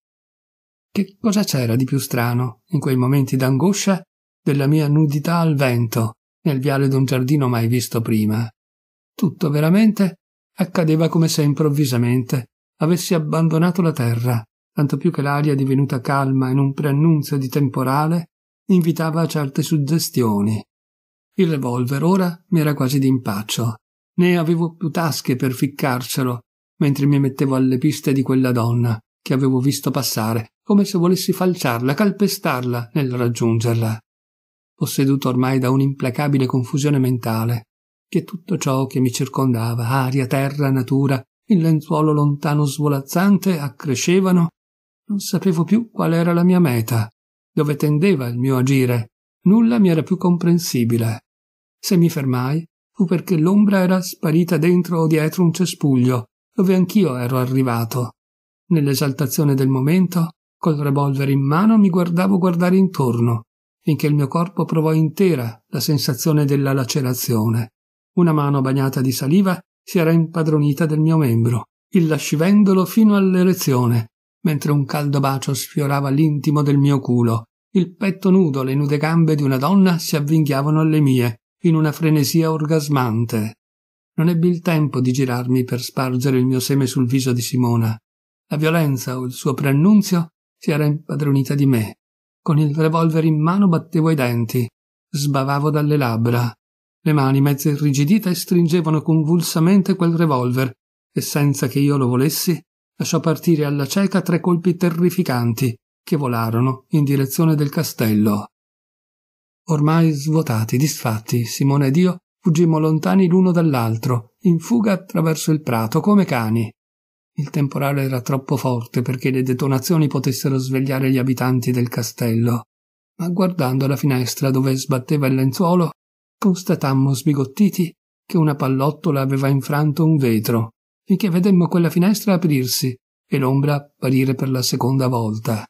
Che cosa c'era di più strano, in quei momenti d'angoscia, della mia nudità al vento, nel viale d'un giardino mai visto prima? Tutto veramente accadeva come se improvvisamente avessi abbandonato la terra, tanto più che l'aria divenuta calma in un preannunzio di temporale invitava a certe suggestioni. Il revolver ora mi era quasi d'impaccio. Ne avevo più tasche per ficcarcelo, mentre mi mettevo alle piste di quella donna che avevo visto passare, come se volessi falciarla, calpestarla nel raggiungerla. Posseduto ormai da un'implacabile confusione mentale, che tutto ciò che mi circondava, aria, terra, natura, il lenzuolo lontano svolazzante, accrescevano, non sapevo più qual era la mia meta, dove tendeva il mio agire, nulla mi era più comprensibile. Se mi fermai, fu perché l'ombra era sparita dentro o dietro un cespuglio, dove anch'io ero arrivato. Nell'esaltazione del momento, col revolver in mano mi guardavo guardare intorno, finché il mio corpo provò intera la sensazione della lacerazione. Una mano bagnata di saliva si era impadronita del mio membro, il lascivendolo fino all'erezione, mentre un caldo bacio sfiorava l'intimo del mio culo. Il petto nudo, le nude gambe di una donna si avvinghiavano alle mie, in una frenesia orgasmante. Non ebbi il tempo di girarmi per spargere il mio seme sul viso di Simona. La violenza o il suo preannunzio si era impadronita di me. Con il revolver in mano battevo i denti, sbavavo dalle labbra. Le mani mezze irrigidite stringevano convulsamente quel revolver e senza che io lo volessi lasciò partire alla cieca tre colpi terrificanti che volarono in direzione del castello. Ormai svuotati, disfatti, Simone ed io fuggimmo lontani l'uno dall'altro, in fuga attraverso il prato, come cani. Il temporale era troppo forte perché le detonazioni potessero svegliare gli abitanti del castello, ma guardando la finestra dove sbatteva il lenzuolo, constatammo sbigottiti che una pallottola aveva infranto un vetro, finché vedemmo quella finestra aprirsi e l'ombra apparire per la seconda volta.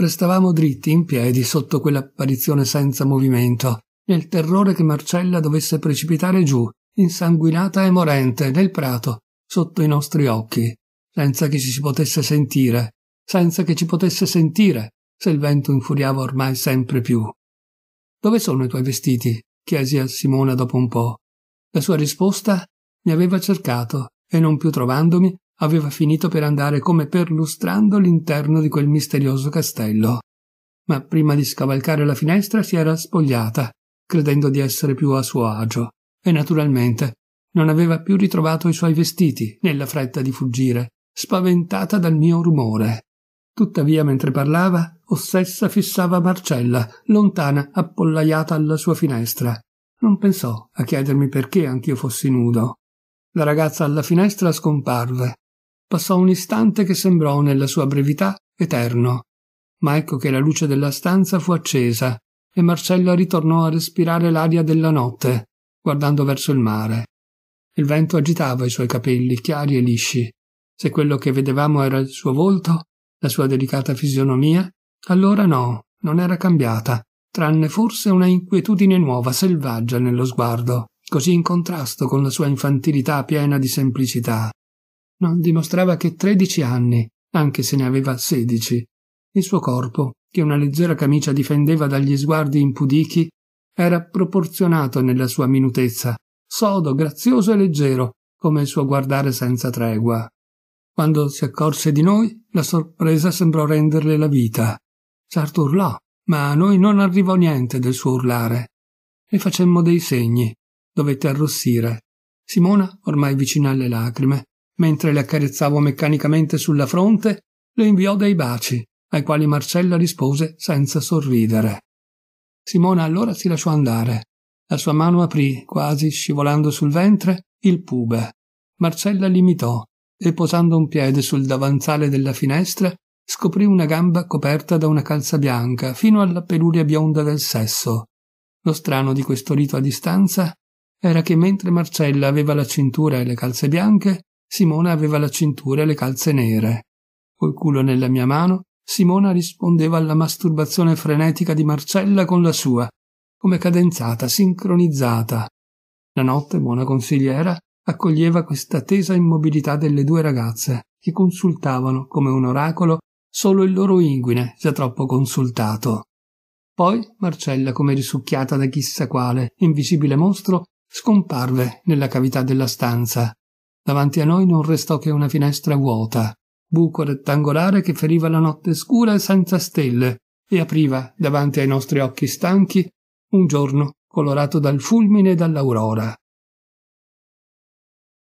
Restavamo dritti in piedi sotto quell'apparizione senza movimento, nel terrore che Marcella dovesse precipitare giù, insanguinata e morente, nel prato, sotto i nostri occhi, senza che ci si potesse sentire, senza che ci potesse sentire, se il vento infuriava ormai sempre più. Dove sono i tuoi vestiti? chiesi a Simona dopo un po'. La sua risposta mi aveva cercato e non più trovandomi aveva finito per andare come perlustrando l'interno di quel misterioso castello. Ma prima di scavalcare la finestra si era spogliata, credendo di essere più a suo agio, e naturalmente non aveva più ritrovato i suoi vestiti nella fretta di fuggire, spaventata dal mio rumore. Tuttavia, mentre parlava, Ossessa fissava Marcella, lontana, appollaiata alla sua finestra. Non pensò a chiedermi perché anch'io fossi nudo. La ragazza alla finestra scomparve passò un istante che sembrò nella sua brevità eterno. Ma ecco che la luce della stanza fu accesa e Marcella ritornò a respirare l'aria della notte, guardando verso il mare. Il vento agitava i suoi capelli chiari e lisci. Se quello che vedevamo era il suo volto, la sua delicata fisionomia, allora no, non era cambiata, tranne forse una inquietudine nuova, selvaggia nello sguardo, così in contrasto con la sua infantilità piena di semplicità non dimostrava che tredici anni, anche se ne aveva sedici. Il suo corpo, che una leggera camicia difendeva dagli sguardi impudichi, era proporzionato nella sua minutezza, sodo, grazioso e leggero, come il suo guardare senza tregua. Quando si accorse di noi, la sorpresa sembrò renderle la vita. Certo urlò, ma a noi non arrivò niente del suo urlare. Le facemmo dei segni. Dovette arrossire. Simona, ormai vicina alle lacrime, Mentre le accarezzavo meccanicamente sulla fronte, le inviò dei baci, ai quali Marcella rispose senza sorridere. Simona allora si lasciò andare. La sua mano aprì, quasi scivolando sul ventre, il pube. Marcella limitò e posando un piede sul davanzale della finestra scoprì una gamba coperta da una calza bianca fino alla peluria bionda del sesso. Lo strano di questo rito a distanza era che mentre Marcella aveva la cintura e le calze bianche, Simona aveva la cintura e le calze nere. Col culo nella mia mano, Simona rispondeva alla masturbazione frenetica di Marcella con la sua, come cadenzata, sincronizzata. La notte, buona consigliera, accoglieva questa tesa immobilità delle due ragazze, che consultavano, come un oracolo, solo il loro inguine, già troppo consultato. Poi Marcella, come risucchiata da chissà quale invisibile mostro, scomparve nella cavità della stanza. Davanti a noi non restò che una finestra vuota, buco rettangolare che feriva la notte scura e senza stelle, e apriva, davanti ai nostri occhi stanchi, un giorno colorato dal fulmine e dall'aurora.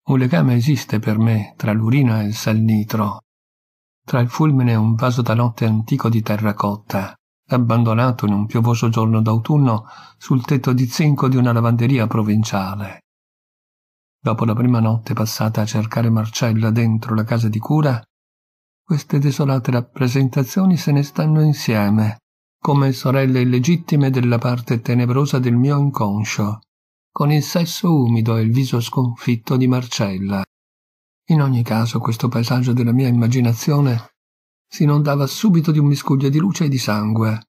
Un legame esiste per me tra l'urina e il salnitro, tra il fulmine e un vaso da notte antico di terracotta, abbandonato in un piovoso giorno d'autunno sul tetto di zinco di una lavanderia provinciale. Dopo la prima notte passata a cercare Marcella dentro la casa di cura, queste desolate rappresentazioni se ne stanno insieme, come sorelle illegittime della parte tenebrosa del mio inconscio, con il sesso umido e il viso sconfitto di Marcella. In ogni caso questo paesaggio della mia immaginazione si inondava subito di un miscuglio di luce e di sangue,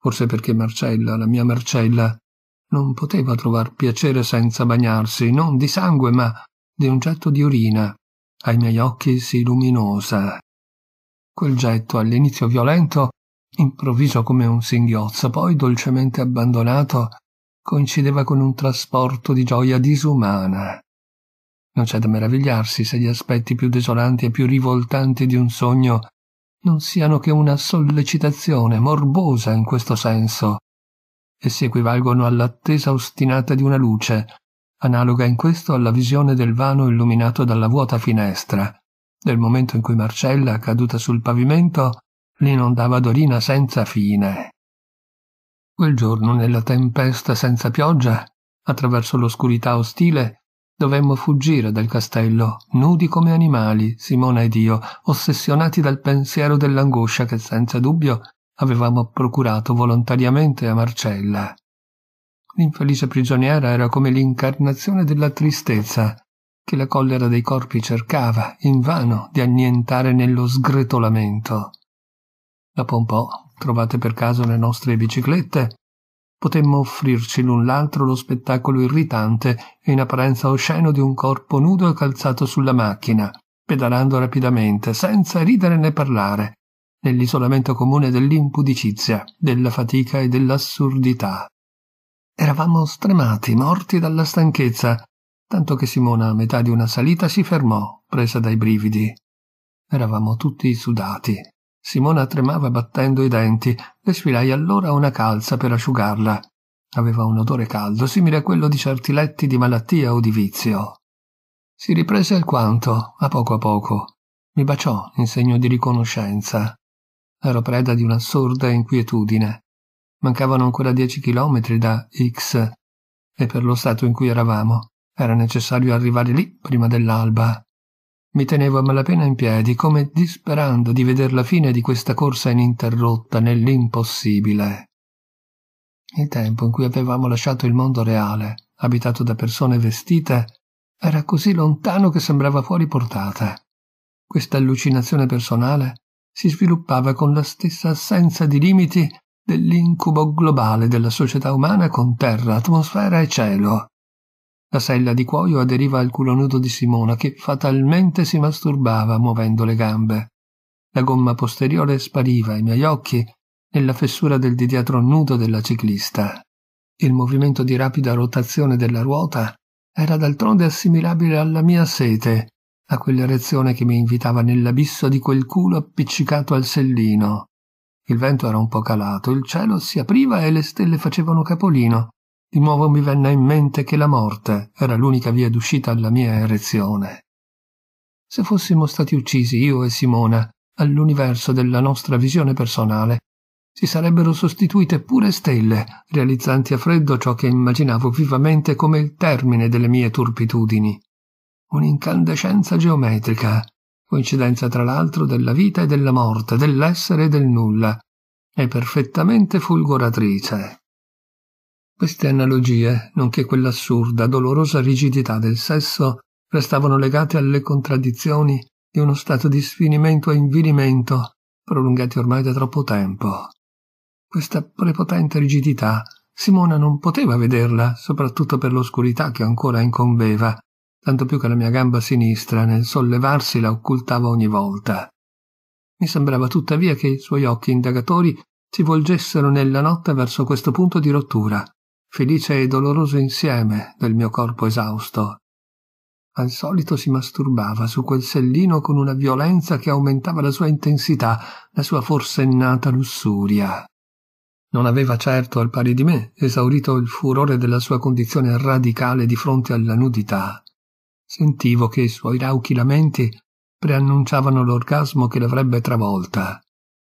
forse perché Marcella, la mia Marcella, non poteva trovar piacere senza bagnarsi, non di sangue, ma di un getto di urina, ai miei occhi si luminosa. Quel getto, all'inizio violento, improvviso come un singhiozzo, poi dolcemente abbandonato, coincideva con un trasporto di gioia disumana. Non c'è da meravigliarsi se gli aspetti più desolanti e più rivoltanti di un sogno non siano che una sollecitazione morbosa in questo senso, Essi equivalgono all'attesa ostinata di una luce, analoga in questo alla visione del vano illuminato dalla vuota finestra, del momento in cui Marcella, caduta sul pavimento, l'inondava Dorina senza fine. Quel giorno, nella tempesta senza pioggia, attraverso l'oscurità ostile, dovemmo fuggire dal castello, nudi come animali, Simona ed io, ossessionati dal pensiero dell'angoscia che senza dubbio avevamo procurato volontariamente a Marcella. L'infelice prigioniera era come l'incarnazione della tristezza che la collera dei corpi cercava, invano, di annientare nello sgretolamento. Da Pompò, trovate per caso le nostre biciclette, potemmo offrirci l'un l'altro lo spettacolo irritante e in apparenza osceno di un corpo nudo e calzato sulla macchina, pedalando rapidamente, senza ridere né parlare, nell'isolamento comune dell'impudicizia, della fatica e dell'assurdità. Eravamo stremati, morti dalla stanchezza, tanto che Simona a metà di una salita si fermò, presa dai brividi. Eravamo tutti sudati. Simona tremava battendo i denti, le sfilai allora una calza per asciugarla. Aveva un odore caldo, simile a quello di certi letti di malattia o di vizio. Si riprese alquanto, a poco a poco. Mi baciò in segno di riconoscenza. Ero preda di una sorda inquietudine. Mancavano ancora dieci chilometri da X e per lo stato in cui eravamo era necessario arrivare lì prima dell'alba. Mi tenevo a malapena in piedi, come disperando di veder la fine di questa corsa ininterrotta nell'impossibile. Il tempo in cui avevamo lasciato il mondo reale, abitato da persone vestite, era così lontano che sembrava fuori portata. Questa allucinazione personale si sviluppava con la stessa assenza di limiti dell'incubo globale della società umana con terra, atmosfera e cielo. La sella di cuoio aderiva al culo nudo di Simona, che fatalmente si masturbava muovendo le gambe. La gomma posteriore spariva ai miei occhi nella fessura del di dietro nudo della ciclista. Il movimento di rapida rotazione della ruota era d'altronde assimilabile alla mia sete a quell'erezione che mi invitava nell'abisso di quel culo appiccicato al sellino. Il vento era un po' calato, il cielo si apriva e le stelle facevano capolino. Di nuovo mi venne in mente che la morte era l'unica via d'uscita alla mia erezione. Se fossimo stati uccisi io e Simona, all'universo della nostra visione personale, si sarebbero sostituite pure stelle, realizzanti a freddo ciò che immaginavo vivamente come il termine delle mie turpitudini un'incandescenza geometrica, coincidenza tra l'altro della vita e della morte, dell'essere e del nulla, e perfettamente fulgoratrice. Queste analogie, nonché quell'assurda, dolorosa rigidità del sesso, restavano legate alle contraddizioni di uno stato di sfinimento e invilimento prolungati ormai da troppo tempo. Questa prepotente rigidità Simona non poteva vederla, soprattutto per l'oscurità che ancora incombeva, tanto più che la mia gamba sinistra nel sollevarsi la occultava ogni volta. Mi sembrava tuttavia che i suoi occhi indagatori si volgessero nella notte verso questo punto di rottura, felice e doloroso insieme del mio corpo esausto. Al solito si masturbava su quel sellino con una violenza che aumentava la sua intensità, la sua forsennata lussuria. Non aveva certo, al pari di me, esaurito il furore della sua condizione radicale di fronte alla nudità. Sentivo che i suoi rauchi lamenti preannunciavano l'orgasmo che l'avrebbe travolta.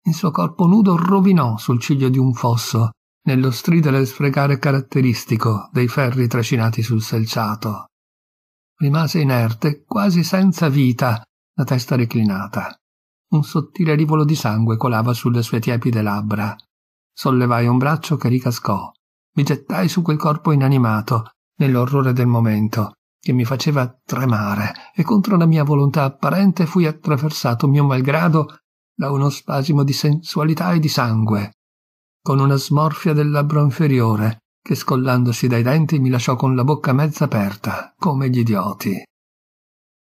Il suo corpo nudo rovinò sul ciglio di un fosso, nello stridere e sfregare caratteristico dei ferri trascinati sul selciato. Rimase inerte, quasi senza vita, la testa reclinata. Un sottile rivolo di sangue colava sulle sue tiepide labbra. Sollevai un braccio che ricascò. Mi gettai su quel corpo inanimato, nell'orrore del momento, che mi faceva tremare e contro la mia volontà apparente fui attraversato mio malgrado da uno spasimo di sensualità e di sangue, con una smorfia del labbro inferiore che scollandosi dai denti mi lasciò con la bocca mezza aperta, come gli idioti.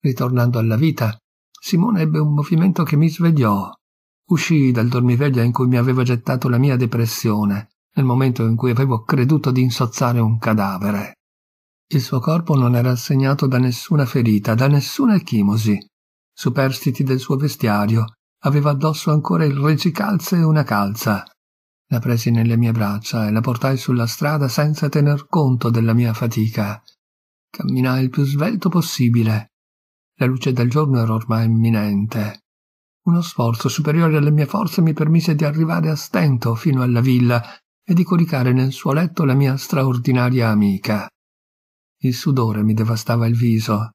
Ritornando alla vita, Simone ebbe un movimento che mi svegliò. Uscii dal dormiveglia in cui mi aveva gettato la mia depressione, nel momento in cui avevo creduto di insozzare un cadavere. Il suo corpo non era assegnato da nessuna ferita, da nessuna chimosi. Superstiti del suo vestiario, aveva addosso ancora il regicalze e una calza. La presi nelle mie braccia e la portai sulla strada senza tener conto della mia fatica. Camminai il più svelto possibile. La luce del giorno era ormai imminente. Uno sforzo superiore alle mie forze mi permise di arrivare a stento fino alla villa e di coricare nel suo letto la mia straordinaria amica. Il sudore mi devastava il viso.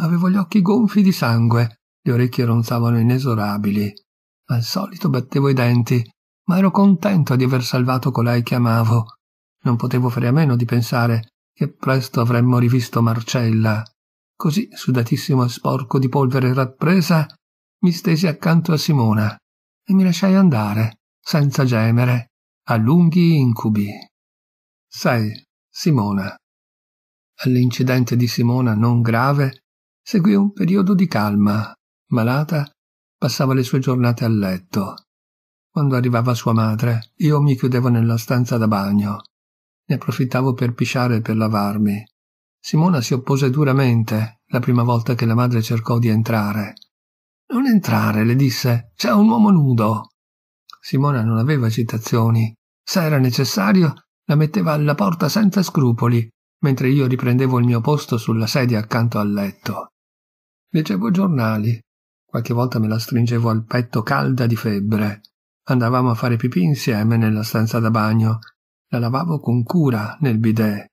Avevo gli occhi gonfi di sangue, le orecchie ronzavano inesorabili. Al solito battevo i denti, ma ero contento di aver salvato colei che amavo. Non potevo fare a meno di pensare che presto avremmo rivisto Marcella. Così, sudatissimo e sporco di polvere rappresa, mi stesi accanto a Simona e mi lasciai andare, senza gemere, a lunghi incubi. Sei, Simona All'incidente di Simona non grave seguì un periodo di calma. Malata passava le sue giornate a letto. Quando arrivava sua madre, io mi chiudevo nella stanza da bagno. Ne approfittavo per pisciare e per lavarmi. Simona si oppose duramente la prima volta che la madre cercò di entrare. Non entrare, le disse, c'è un uomo nudo. Simona non aveva citazioni. Se era necessario, la metteva alla porta senza scrupoli mentre io riprendevo il mio posto sulla sedia accanto al letto. Leggevo giornali, qualche volta me la stringevo al petto calda di febbre. Andavamo a fare pipì insieme nella stanza da bagno. La lavavo con cura nel bidet.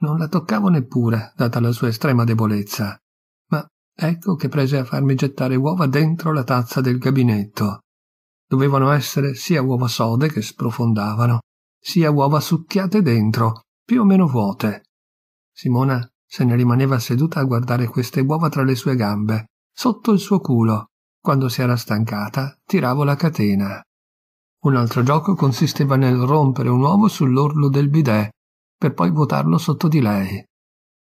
Non la toccavo neppure, data la sua estrema debolezza. Ma ecco che prese a farmi gettare uova dentro la tazza del gabinetto. Dovevano essere sia uova sode che sprofondavano, sia uova succhiate dentro, più o meno vuote. Simona se ne rimaneva seduta a guardare queste uova tra le sue gambe, sotto il suo culo. Quando si era stancata, tiravo la catena. Un altro gioco consisteva nel rompere un uovo sull'orlo del bidet, per poi vuotarlo sotto di lei.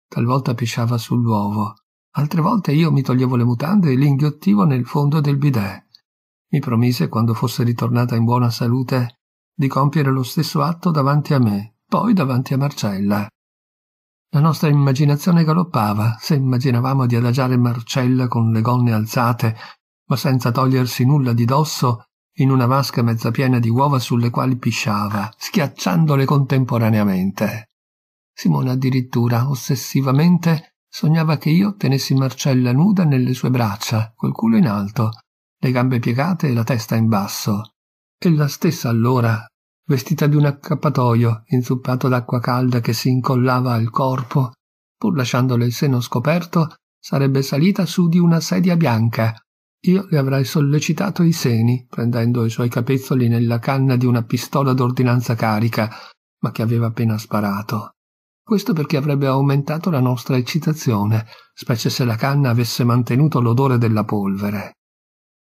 Talvolta pisciava sull'uovo, altre volte io mi toglievo le mutande e li inghiottivo nel fondo del bidet. Mi promise, quando fosse ritornata in buona salute, di compiere lo stesso atto davanti a me, poi davanti a Marcella. La nostra immaginazione galoppava, se immaginavamo di adagiare Marcella con le gonne alzate, ma senza togliersi nulla di dosso, in una vasca mezza piena di uova sulle quali pisciava, schiacciandole contemporaneamente. Simona addirittura, ossessivamente, sognava che io tenessi Marcella nuda nelle sue braccia, col culo in alto, le gambe piegate e la testa in basso. Ella stessa allora, vestita di un accappatoio inzuppato d'acqua calda che si incollava al corpo, pur lasciandole il seno scoperto, sarebbe salita su di una sedia bianca. Io le avrei sollecitato i seni, prendendo i suoi capezzoli nella canna di una pistola d'ordinanza carica, ma che aveva appena sparato. Questo perché avrebbe aumentato la nostra eccitazione, specie se la canna avesse mantenuto l'odore della polvere.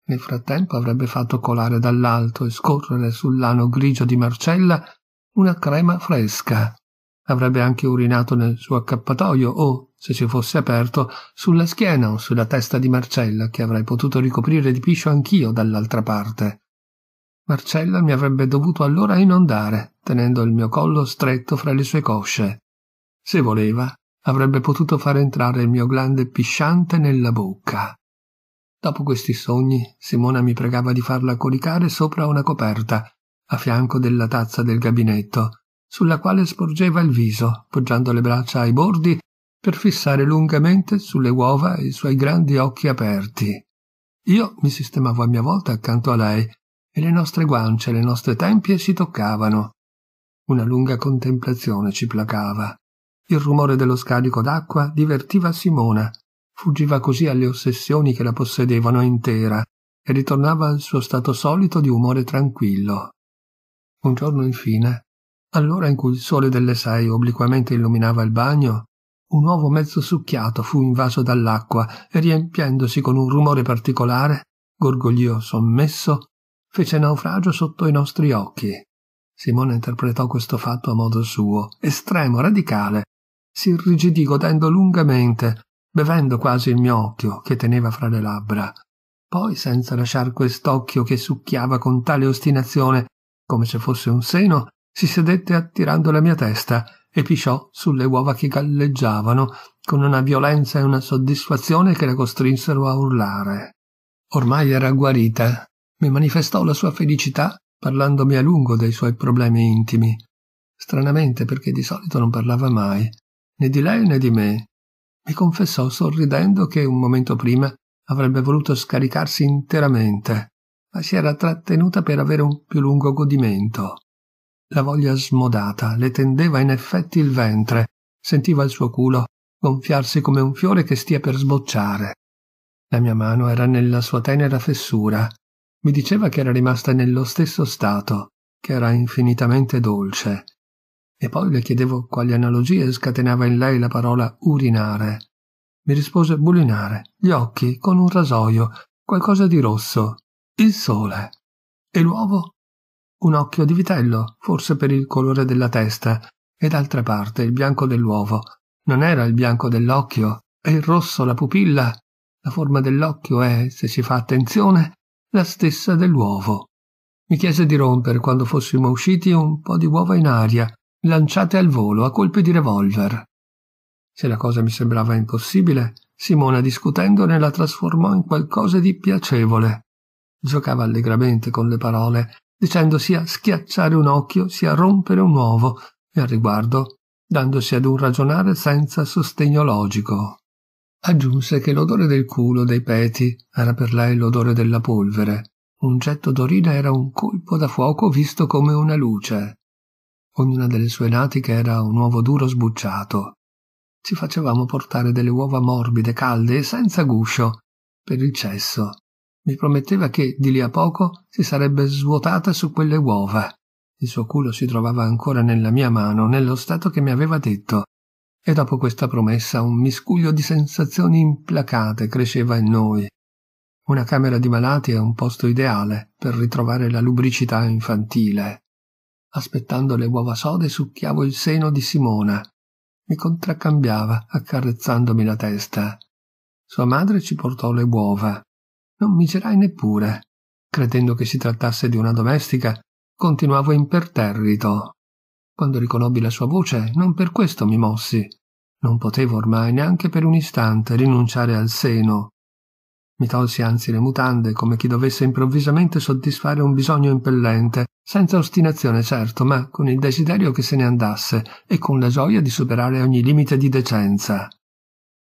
Nel frattempo avrebbe fatto colare dall'alto e scorrere sul lano grigio di Marcella una crema fresca. Avrebbe anche urinato nel suo accappatoio o, se si fosse aperto, sulla schiena o sulla testa di Marcella, che avrei potuto ricoprire di piscio anch'io dall'altra parte. Marcella mi avrebbe dovuto allora inondare, tenendo il mio collo stretto fra le sue cosce. Se voleva, avrebbe potuto far entrare il mio glande pisciante nella bocca. Dopo questi sogni, Simona mi pregava di farla coricare sopra una coperta, a fianco della tazza del gabinetto, sulla quale sporgeva il viso, poggiando le braccia ai bordi per fissare lungamente sulle uova i suoi grandi occhi aperti. Io mi sistemavo a mia volta accanto a lei e le nostre guance, le nostre tempie si toccavano. Una lunga contemplazione ci placava. Il rumore dello scarico d'acqua divertiva Simona, Fuggiva così alle ossessioni che la possedevano intera e ritornava al suo stato solito di umore tranquillo. Un giorno, infine, all'ora in cui il sole delle sei obliquamente illuminava il bagno, un uovo mezzo succhiato fu invaso dall'acqua e riempiendosi con un rumore particolare, gorgoglio sommesso, fece naufragio sotto i nostri occhi. Simone interpretò questo fatto a modo suo, estremo, radicale. Si irrigidì godendo lungamente, bevendo quasi il mio occhio che teneva fra le labbra, poi senza lasciar quest'occhio che succhiava con tale ostinazione come se fosse un seno, si sedette attirando la mia testa e pisciò sulle uova che galleggiavano con una violenza e una soddisfazione che la costrinsero a urlare. Ormai era guarita. Mi manifestò la sua felicità parlandomi a lungo dei suoi problemi intimi. Stranamente perché di solito non parlava mai, né di lei né di me, e confessò sorridendo che un momento prima avrebbe voluto scaricarsi interamente, ma si era trattenuta per avere un più lungo godimento. La voglia smodata le tendeva in effetti il ventre, sentiva il suo culo gonfiarsi come un fiore che stia per sbocciare. La mia mano era nella sua tenera fessura. Mi diceva che era rimasta nello stesso stato, che era infinitamente dolce, e poi le chiedevo quali analogie scatenava in lei la parola urinare. Mi rispose bulinare, gli occhi, con un rasoio, qualcosa di rosso, il sole. E l'uovo? Un occhio di vitello, forse per il colore della testa, e d'altra parte il bianco dell'uovo. Non era il bianco dell'occhio, è il rosso la pupilla. La forma dell'occhio è, se si fa attenzione, la stessa dell'uovo. Mi chiese di rompere, quando fossimo usciti, un po' di uova in aria, lanciate al volo a colpi di revolver. Se la cosa mi sembrava impossibile, Simona discutendone la trasformò in qualcosa di piacevole. Giocava allegramente con le parole, dicendo sia schiacciare un occhio sia rompere un uovo, e al riguardo dandosi ad un ragionare senza sostegno logico. Aggiunse che l'odore del culo dei peti era per lei l'odore della polvere. Un getto d'orina era un colpo da fuoco visto come una luce. Ognuna delle sue natiche era un uovo duro sbucciato. Ci facevamo portare delle uova morbide, calde e senza guscio, per il cesso. Mi prometteva che, di lì a poco, si sarebbe svuotata su quelle uova. Il suo culo si trovava ancora nella mia mano, nello stato che mi aveva detto. E dopo questa promessa un miscuglio di sensazioni implacate cresceva in noi. Una camera di malati è un posto ideale per ritrovare la lubricità infantile. Aspettando le uova sode succhiavo il seno di Simona. Mi contraccambiava, accarezzandomi la testa. Sua madre ci portò le uova. Non mi girai neppure. Credendo che si trattasse di una domestica, continuavo imperterrito. Quando riconobbi la sua voce, non per questo mi mossi. Non potevo ormai neanche per un istante rinunciare al seno, mi tolsi anzi le mutande come chi dovesse improvvisamente soddisfare un bisogno impellente, senza ostinazione certo, ma con il desiderio che se ne andasse e con la gioia di superare ogni limite di decenza.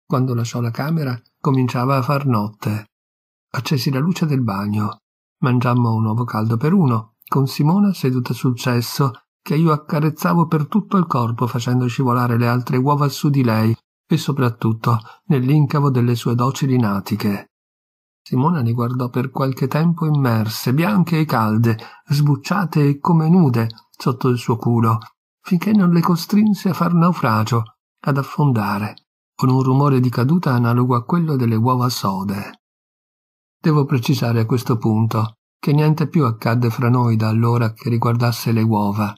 Quando lasciò la camera, cominciava a far notte. Accesi la luce del bagno. Mangiammo un uovo caldo per uno, con Simona seduta sul cesso, che io accarezzavo per tutto il corpo facendo scivolare le altre uova su di lei e soprattutto nell'incavo delle sue docili natiche. Simona li guardò per qualche tempo immerse, bianche e calde, sbucciate e come nude sotto il suo culo, finché non le costrinse a far naufragio, ad affondare, con un rumore di caduta analogo a quello delle uova sode. Devo precisare a questo punto che niente più accadde fra noi da allora che riguardasse le uova.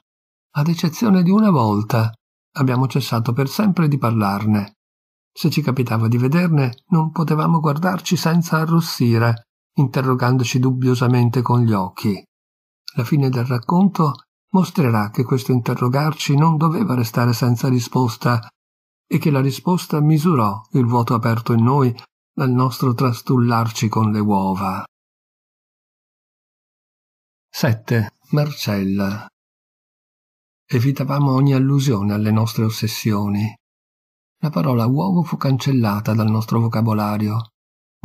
Ad eccezione di una volta, abbiamo cessato per sempre di parlarne. Se ci capitava di vederne, non potevamo guardarci senza arrossire, interrogandoci dubbiosamente con gli occhi. La fine del racconto mostrerà che questo interrogarci non doveva restare senza risposta e che la risposta misurò il vuoto aperto in noi dal nostro trastullarci con le uova. 7. Marcella. Evitavamo ogni allusione alle nostre ossessioni la parola uovo fu cancellata dal nostro vocabolario.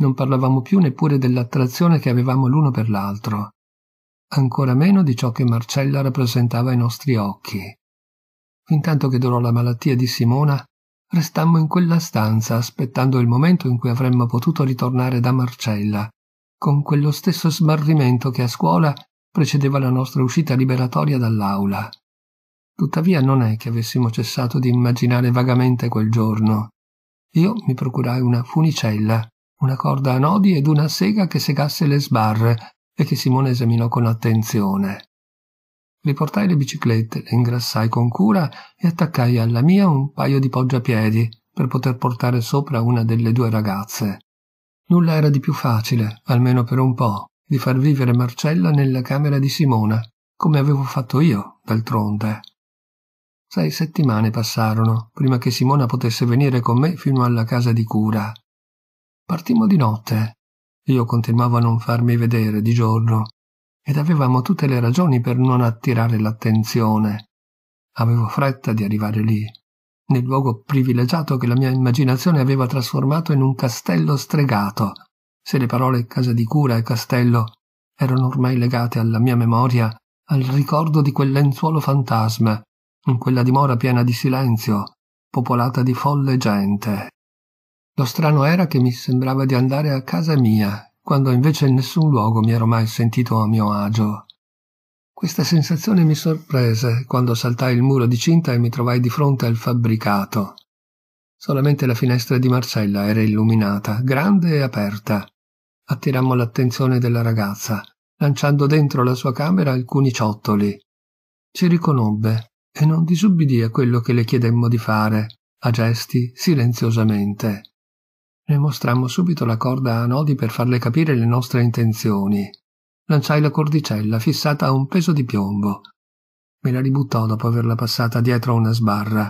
Non parlavamo più neppure dell'attrazione che avevamo l'uno per l'altro, ancora meno di ciò che Marcella rappresentava ai nostri occhi. Fintanto che durò la malattia di Simona, restammo in quella stanza aspettando il momento in cui avremmo potuto ritornare da Marcella, con quello stesso smarrimento che a scuola precedeva la nostra uscita liberatoria dall'aula. Tuttavia non è che avessimo cessato di immaginare vagamente quel giorno. Io mi procurai una funicella, una corda a nodi ed una sega che segasse le sbarre e che Simone esaminò con attenzione. Riportai le biciclette, le ingrassai con cura e attaccai alla mia un paio di poggiapiedi per poter portare sopra una delle due ragazze. Nulla era di più facile, almeno per un po', di far vivere Marcella nella camera di Simona, come avevo fatto io, d'altronde. Sei settimane passarono prima che Simona potesse venire con me fino alla casa di cura. Partimmo di notte. Io continuavo a non farmi vedere di giorno ed avevamo tutte le ragioni per non attirare l'attenzione. Avevo fretta di arrivare lì, nel luogo privilegiato che la mia immaginazione aveva trasformato in un castello stregato. Se le parole casa di cura e castello erano ormai legate alla mia memoria, al ricordo di quel lenzuolo fantasma in quella dimora piena di silenzio, popolata di folle gente. Lo strano era che mi sembrava di andare a casa mia, quando invece in nessun luogo mi ero mai sentito a mio agio. Questa sensazione mi sorprese quando saltai il muro di cinta e mi trovai di fronte al fabbricato. Solamente la finestra di Marcella era illuminata, grande e aperta. Attirammo l'attenzione della ragazza, lanciando dentro la sua camera alcuni ciottoli. Ci riconobbe e non disubbidì a quello che le chiedemmo di fare, a gesti, silenziosamente. Ne mostrammo subito la corda a nodi per farle capire le nostre intenzioni. Lanciai la cordicella fissata a un peso di piombo. Me la ributtò dopo averla passata dietro a una sbarra.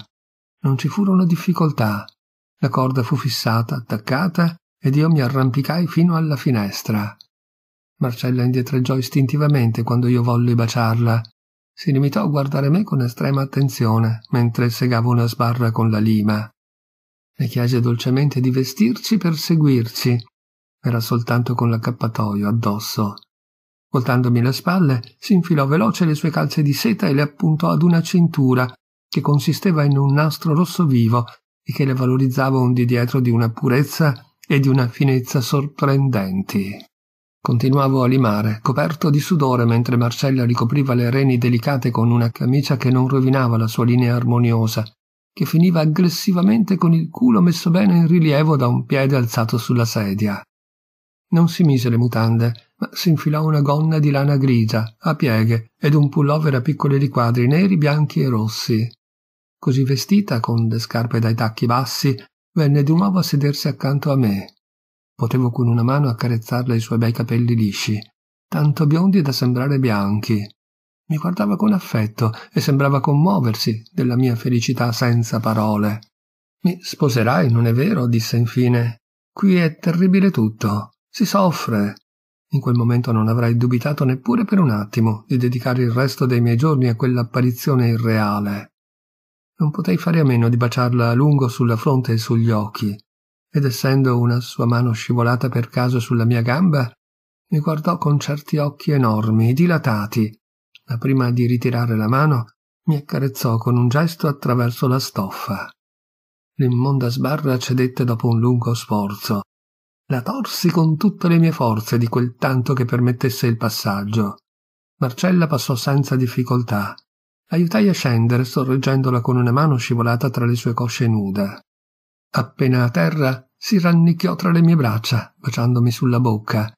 Non ci furono difficoltà. La corda fu fissata, attaccata, ed io mi arrampicai fino alla finestra. Marcella indietreggiò istintivamente quando io volli baciarla, si limitò a guardare me con estrema attenzione mentre segavo una sbarra con la lima. Mi chiese dolcemente di vestirci per seguirci. Era soltanto con l'accappatoio addosso. Voltandomi le spalle, si infilò veloce le sue calze di seta e le appuntò ad una cintura che consisteva in un nastro rosso vivo e che le valorizzava un di dietro di una purezza e di una finezza sorprendenti. Continuavo a limare, coperto di sudore mentre Marcella ricopriva le reni delicate con una camicia che non rovinava la sua linea armoniosa, che finiva aggressivamente con il culo messo bene in rilievo da un piede alzato sulla sedia. Non si mise le mutande, ma si infilò una gonna di lana grigia, a pieghe, ed un pullover a piccoli riquadri neri, bianchi e rossi. Così vestita, con le scarpe dai tacchi bassi, venne di nuovo a sedersi accanto a me, Potevo con una mano accarezzarle i suoi bei capelli lisci, tanto biondi da sembrare bianchi. Mi guardava con affetto e sembrava commuoversi della mia felicità senza parole. Mi sposerai, non è vero? disse infine. Qui è terribile tutto. Si soffre. In quel momento non avrei dubitato neppure per un attimo di dedicare il resto dei miei giorni a quell'apparizione irreale. Non potei fare a meno di baciarla a lungo sulla fronte e sugli occhi ed essendo una sua mano scivolata per caso sulla mia gamba, mi guardò con certi occhi enormi, dilatati, ma prima di ritirare la mano mi accarezzò con un gesto attraverso la stoffa. L'immonda sbarra cedette dopo un lungo sforzo. La torsi con tutte le mie forze di quel tanto che permettesse il passaggio. Marcella passò senza difficoltà. Aiutai a scendere sorreggendola con una mano scivolata tra le sue cosce nude. Appena a terra si rannicchiò tra le mie braccia, baciandomi sulla bocca,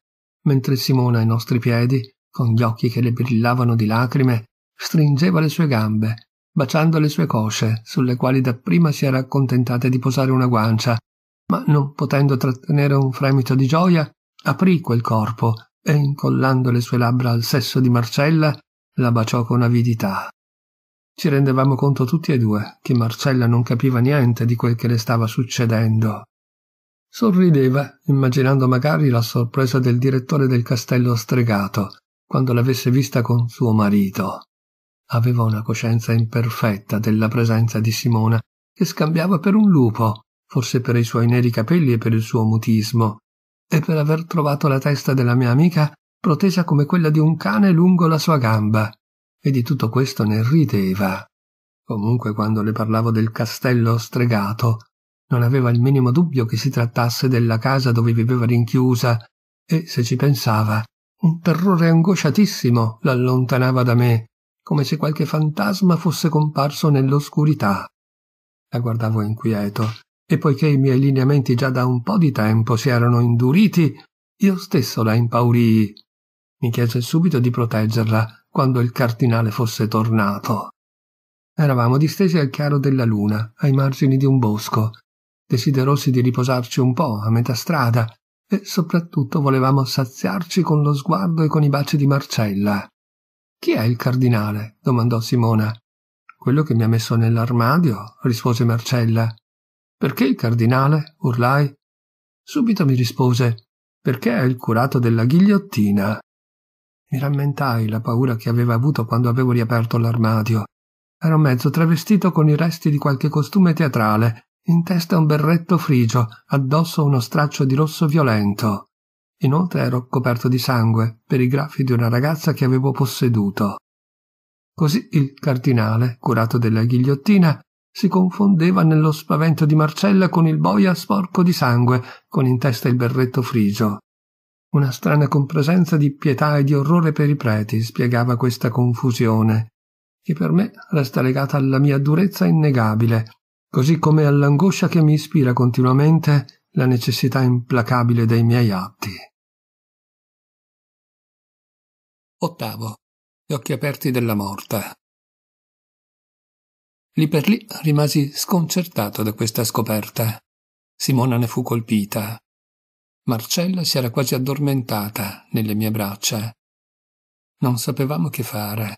mentre Simona ai nostri piedi, con gli occhi che le brillavano di lacrime, stringeva le sue gambe, baciando le sue cosce, sulle quali dapprima si era accontentata di posare una guancia, ma non potendo trattenere un fremito di gioia, aprì quel corpo e, incollando le sue labbra al sesso di Marcella, la baciò con avidità. Ci rendevamo conto tutti e due che Marcella non capiva niente di quel che le stava succedendo Sorrideva, immaginando magari la sorpresa del direttore del castello stregato, quando l'avesse vista con suo marito. Aveva una coscienza imperfetta della presenza di Simona, che scambiava per un lupo, forse per i suoi neri capelli e per il suo mutismo, e per aver trovato la testa della mia amica protesa come quella di un cane lungo la sua gamba, e di tutto questo ne rideva. Comunque quando le parlavo del castello stregato, non aveva il minimo dubbio che si trattasse della casa dove viveva rinchiusa e, se ci pensava, un terrore angosciatissimo l'allontanava da me, come se qualche fantasma fosse comparso nell'oscurità. La guardavo inquieto, e poiché i miei lineamenti già da un po' di tempo si erano induriti, io stesso la impaurii. Mi chiese subito di proteggerla quando il cardinale fosse tornato. Eravamo distesi al chiaro della luna, ai margini di un bosco, desiderosi di riposarci un po' a metà strada, e soprattutto volevamo saziarci con lo sguardo e con i baci di Marcella. Chi è il cardinale? domandò Simona. Quello che mi ha messo nell'armadio, rispose Marcella. Perché il cardinale? urlai. Subito mi rispose perché è il curato della ghigliottina. Mi rammentai la paura che aveva avuto quando avevo riaperto l'armadio. Ero mezzo travestito con i resti di qualche costume teatrale in testa un berretto frigio, addosso uno straccio di rosso violento. Inoltre ero coperto di sangue per i graffi di una ragazza che avevo posseduto. Così il cardinale, curato della ghigliottina, si confondeva nello spavento di Marcella con il boia sporco di sangue, con in testa il berretto frigio. Una strana compresenza di pietà e di orrore per i preti spiegava questa confusione, che per me resta legata alla mia durezza innegabile, così come all'angoscia che mi ispira continuamente la necessità implacabile dei miei atti. Ottavo. Gli occhi aperti della morta. Lì per lì rimasi sconcertato da questa scoperta. Simona ne fu colpita. Marcella si era quasi addormentata nelle mie braccia. Non sapevamo che fare.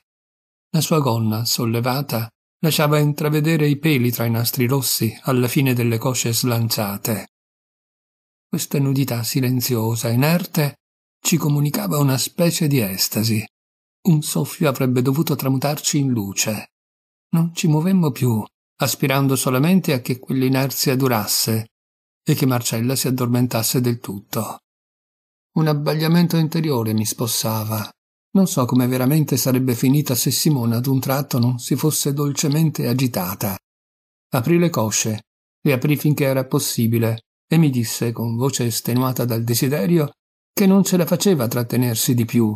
La sua gonna, sollevata, lasciava intravedere i peli tra i nastri rossi alla fine delle cosce slanciate. Questa nudità silenziosa, inerte, ci comunicava una specie di estasi. Un soffio avrebbe dovuto tramutarci in luce. Non ci muovemmo più, aspirando solamente a che quell'inerzia durasse e che Marcella si addormentasse del tutto. Un abbagliamento interiore mi spossava, non so come veramente sarebbe finita se Simona ad un tratto non si fosse dolcemente agitata. Aprì le cosce, le aprì finché era possibile e mi disse con voce estenuata dal desiderio che non ce la faceva trattenersi di più.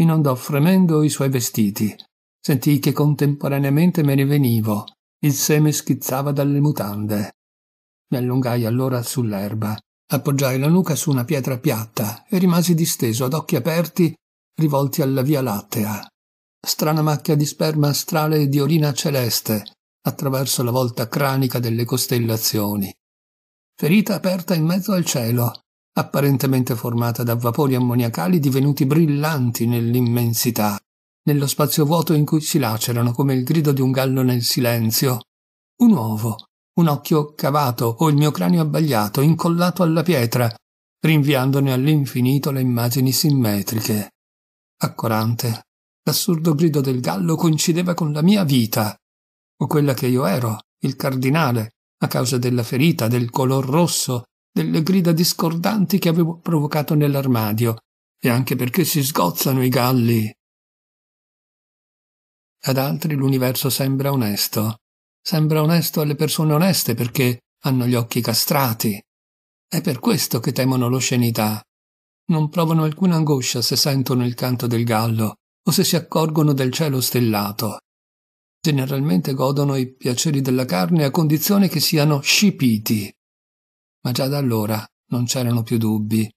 Inondò fremendo i suoi vestiti. Sentì che contemporaneamente me ne venivo. Il seme schizzava dalle mutande. Mi allungai allora sull'erba, appoggiai la nuca su una pietra piatta e rimasi disteso ad occhi aperti rivolti alla Via Lattea. Strana macchia di sperma astrale e di orina celeste attraverso la volta cranica delle costellazioni. Ferita aperta in mezzo al cielo, apparentemente formata da vapori ammoniacali divenuti brillanti nell'immensità, nello spazio vuoto in cui si lacerano come il grido di un gallo nel silenzio. Un uovo, un occhio cavato o il mio cranio abbagliato, incollato alla pietra, rinviandone all'infinito le immagini simmetriche accorante. L'assurdo grido del gallo coincideva con la mia vita, o quella che io ero, il cardinale, a causa della ferita, del color rosso, delle grida discordanti che avevo provocato nell'armadio, e anche perché si sgozzano i galli. Ad altri l'universo sembra onesto. Sembra onesto alle persone oneste perché hanno gli occhi castrati. È per questo che temono l'oscenità non provano alcuna angoscia se sentono il canto del gallo o se si accorgono del cielo stellato. Generalmente godono i piaceri della carne a condizione che siano scipiti. Ma già da allora non c'erano più dubbi.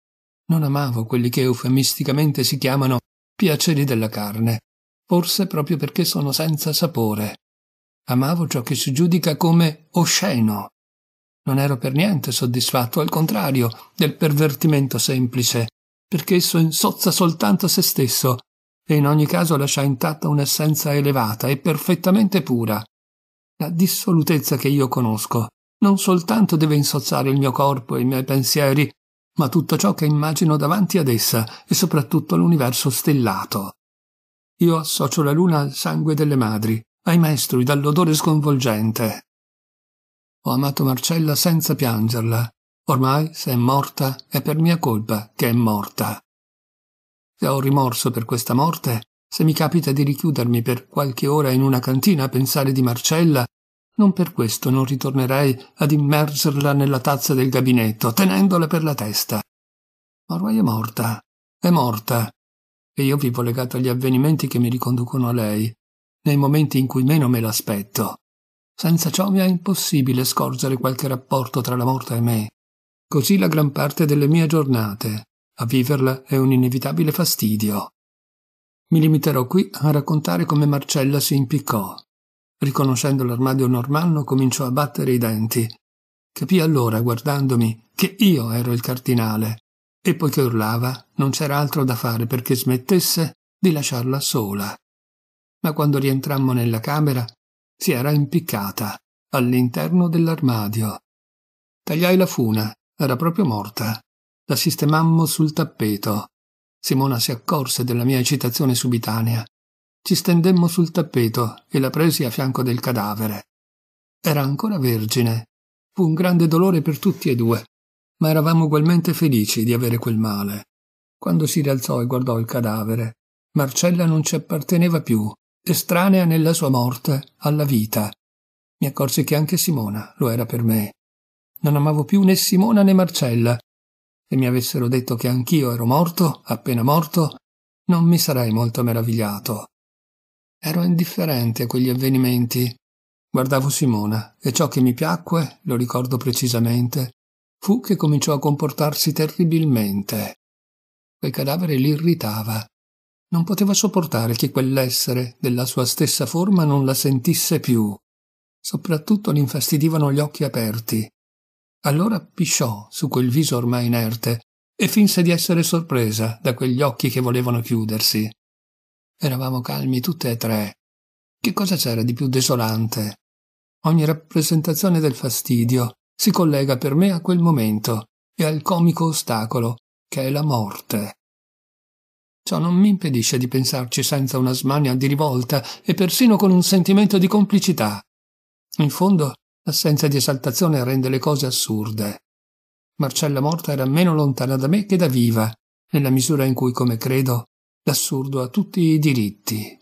Non amavo quelli che eufemisticamente si chiamano piaceri della carne, forse proprio perché sono senza sapore. Amavo ciò che si giudica come osceno. Non ero per niente soddisfatto, al contrario, del pervertimento semplice, perché esso insozza soltanto se stesso e in ogni caso lascia intatta un'essenza elevata e perfettamente pura. La dissolutezza che io conosco non soltanto deve insozzare il mio corpo e i miei pensieri, ma tutto ciò che immagino davanti ad essa e soprattutto l'universo stellato. Io associo la luna al sangue delle madri, ai maestri dall'odore sconvolgente. Ho amato Marcella senza piangerla, Ormai, se è morta, è per mia colpa che è morta. Se ho rimorso per questa morte, se mi capita di richiudermi per qualche ora in una cantina a pensare di Marcella, non per questo non ritornerei ad immergerla nella tazza del gabinetto, tenendola per la testa. Ma ormai è morta, è morta, e io vivo legato agli avvenimenti che mi riconducono a lei, nei momenti in cui meno me l'aspetto. Senza ciò mi è impossibile scorgere qualche rapporto tra la morte e me. Così la gran parte delle mie giornate. A viverla è un inevitabile fastidio. Mi limiterò qui a raccontare come Marcella si impiccò. Riconoscendo l'armadio normanno cominciò a battere i denti. Capì allora, guardandomi, che io ero il cardinale, e poiché urlava, non c'era altro da fare perché smettesse di lasciarla sola. Ma quando rientrammo nella camera, si era impiccata all'interno dell'armadio. Tagliai la funa era proprio morta. La sistemammo sul tappeto. Simona si accorse della mia eccitazione subitanea. Ci stendemmo sul tappeto e la presi a fianco del cadavere. Era ancora vergine. Fu un grande dolore per tutti e due, ma eravamo ugualmente felici di avere quel male. Quando si rialzò e guardò il cadavere, Marcella non ci apparteneva più, estranea nella sua morte alla vita. Mi accorsi che anche Simona lo era per me non amavo più né Simona né Marcella. Se mi avessero detto che anch'io ero morto, appena morto, non mi sarei molto meravigliato. Ero indifferente a quegli avvenimenti. Guardavo Simona e ciò che mi piacque, lo ricordo precisamente, fu che cominciò a comportarsi terribilmente. Quel cadavere l'irritava. Non poteva sopportare che quell'essere della sua stessa forma non la sentisse più. Soprattutto l'infastidivano gli occhi aperti, allora pisciò su quel viso ormai inerte e finse di essere sorpresa da quegli occhi che volevano chiudersi. Eravamo calmi tutte e tre. Che cosa c'era di più desolante? Ogni rappresentazione del fastidio si collega per me a quel momento e al comico ostacolo che è la morte. Ciò non mi impedisce di pensarci senza una smania di rivolta e persino con un sentimento di complicità. In fondo L'assenza di esaltazione rende le cose assurde. Marcella morta era meno lontana da me che da viva, nella misura in cui, come credo, l'assurdo ha tutti i diritti.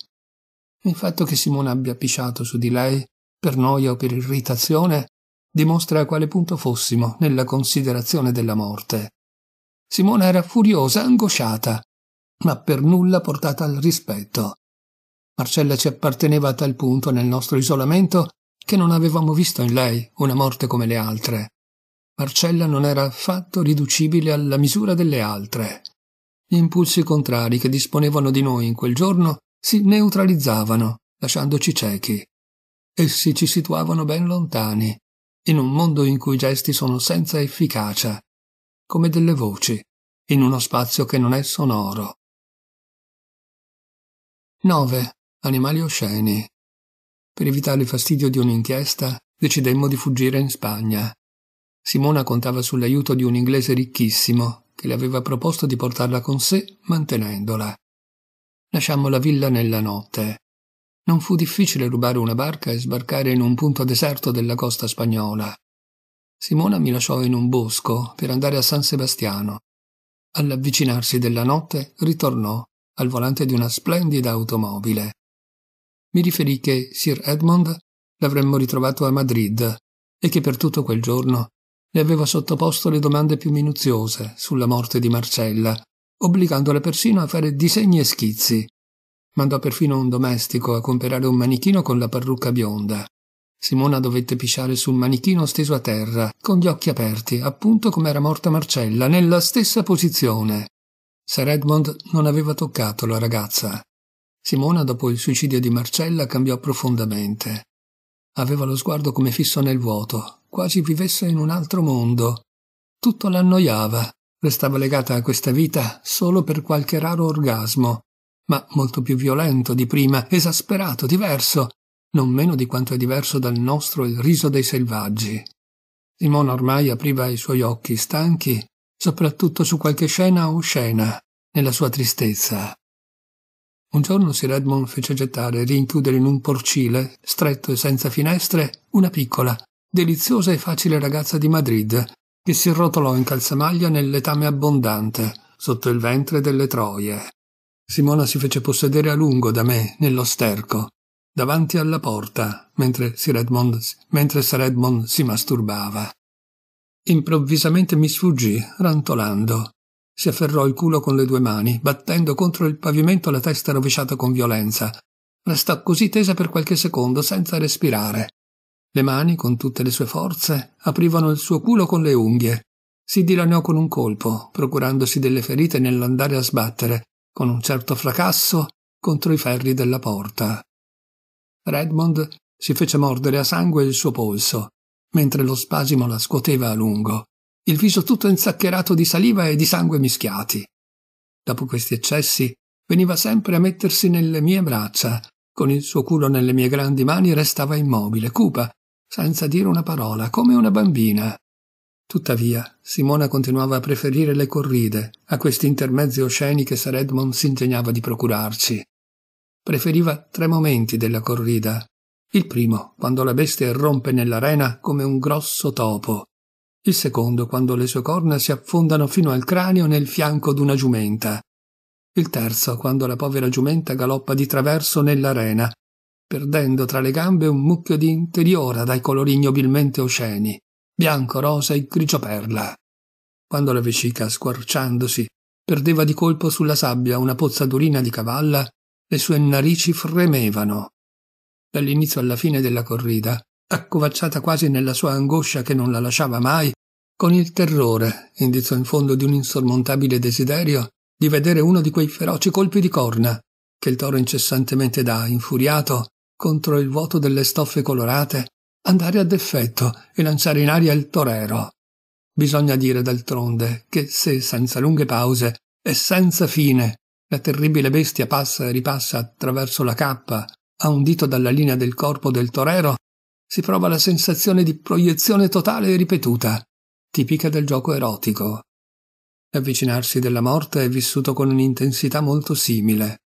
Il fatto che Simone abbia pisciato su di lei, per noia o per irritazione, dimostra a quale punto fossimo nella considerazione della morte. Simona era furiosa, angosciata, ma per nulla portata al rispetto. Marcella ci apparteneva a tal punto nel nostro isolamento che non avevamo visto in lei una morte come le altre. Marcella non era affatto riducibile alla misura delle altre. Gli impulsi contrari che disponevano di noi in quel giorno si neutralizzavano, lasciandoci ciechi. Essi ci situavano ben lontani, in un mondo in cui i gesti sono senza efficacia, come delle voci, in uno spazio che non è sonoro. 9. Animali osceni. Per evitare il fastidio di un'inchiesta, decidemmo di fuggire in Spagna. Simona contava sull'aiuto di un inglese ricchissimo, che le aveva proposto di portarla con sé, mantenendola. Lasciammo la villa nella notte. Non fu difficile rubare una barca e sbarcare in un punto deserto della costa spagnola. Simona mi lasciò in un bosco per andare a San Sebastiano. All'avvicinarsi della notte ritornò al volante di una splendida automobile mi riferì che Sir Edmond l'avremmo ritrovato a Madrid e che per tutto quel giorno le aveva sottoposto le domande più minuziose sulla morte di Marcella, obbligandola persino a fare disegni e schizzi. Mandò perfino un domestico a comprare un manichino con la parrucca bionda. Simona dovette pisciare sul manichino steso a terra, con gli occhi aperti, appunto come era morta Marcella, nella stessa posizione. Sir Edmond non aveva toccato la ragazza. Simona, dopo il suicidio di Marcella, cambiò profondamente. Aveva lo sguardo come fisso nel vuoto, quasi vivesse in un altro mondo. Tutto l'annoiava, restava legata a questa vita solo per qualche raro orgasmo, ma molto più violento di prima, esasperato, diverso, non meno di quanto è diverso dal nostro il riso dei selvaggi. Simona ormai apriva i suoi occhi stanchi, soprattutto su qualche scena o scena, nella sua tristezza. Un giorno Sir Edmond fece gettare e rinchiudere in un porcile, stretto e senza finestre, una piccola, deliziosa e facile ragazza di Madrid, che si rotolò in calzamaglia nel letame abbondante, sotto il ventre delle troie. Simona si fece possedere a lungo da me, nello sterco, davanti alla porta, mentre Sir Edmond, mentre Sir Edmond si masturbava. Improvvisamente mi sfuggì, rantolando si afferrò il culo con le due mani, battendo contro il pavimento la testa rovesciata con violenza. Restò così tesa per qualche secondo, senza respirare. Le mani, con tutte le sue forze, aprivano il suo culo con le unghie. Si dilanò con un colpo, procurandosi delle ferite nell'andare a sbattere, con un certo fracasso, contro i ferri della porta. Redmond si fece mordere a sangue il suo polso, mentre lo spasimo la scuoteva a lungo il viso tutto insaccherato di saliva e di sangue mischiati. Dopo questi eccessi, veniva sempre a mettersi nelle mie braccia, con il suo culo nelle mie grandi mani restava immobile, cupa, senza dire una parola, come una bambina. Tuttavia, Simona continuava a preferire le corride a questi intermezzi osceni che Sir Edmond ingegnava di procurarci. Preferiva tre momenti della corrida. Il primo, quando la bestia rompe nell'arena come un grosso topo, il secondo quando le sue corna si affondano fino al cranio nel fianco d'una giumenta, il terzo quando la povera giumenta galoppa di traverso nell'arena, perdendo tra le gambe un mucchio di interiora dai colori ignobilmente osceni, bianco, rosa e grigio perla. Quando la vescica, squarciandosi, perdeva di colpo sulla sabbia una pozzadurina di cavalla, le sue narici fremevano. Dall'inizio alla fine della corrida, accovacciata quasi nella sua angoscia che non la lasciava mai, con il terrore, indizzo in fondo di un insormontabile desiderio, di vedere uno di quei feroci colpi di corna che il toro incessantemente dà, infuriato, contro il vuoto delle stoffe colorate, andare ad effetto e lanciare in aria il torero. Bisogna dire d'altronde che se senza lunghe pause e senza fine la terribile bestia passa e ripassa attraverso la cappa, a un dito dalla linea del corpo del torero, si prova la sensazione di proiezione totale e ripetuta, tipica del gioco erotico. L'avvicinarsi della morte è vissuto con un'intensità molto simile.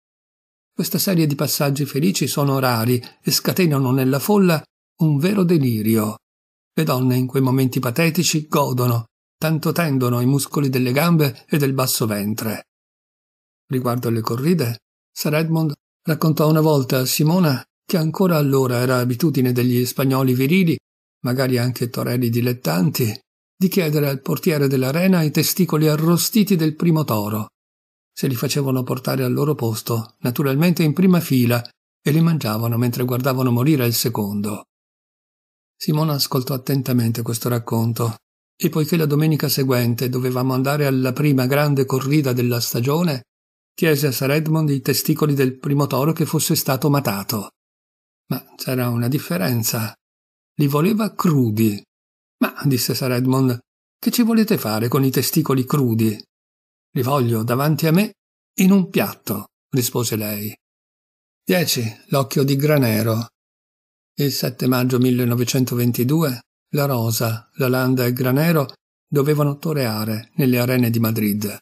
Questa serie di passaggi felici sono rari e scatenano nella folla un vero delirio. Le donne in quei momenti patetici godono, tanto tendono i muscoli delle gambe e del basso ventre. Riguardo alle corride, Sir Edmond raccontò una volta a Simona che ancora allora era abitudine degli spagnoli virili, magari anche torelli dilettanti, di chiedere al portiere dell'arena i testicoli arrostiti del primo toro. Se li facevano portare al loro posto, naturalmente in prima fila, e li mangiavano mentre guardavano morire il secondo. Simona ascoltò attentamente questo racconto e poiché la domenica seguente dovevamo andare alla prima grande corrida della stagione, chiese a Sir Edmond i testicoli del primo toro che fosse stato matato ma c'era una differenza. Li voleva crudi. Ma, disse Sir Edmond, che ci volete fare con i testicoli crudi? Li voglio davanti a me in un piatto, rispose lei. 10. L'occhio di Granero. Il 7 maggio 1922 la Rosa, la Landa e Granero dovevano toreare nelle arene di Madrid.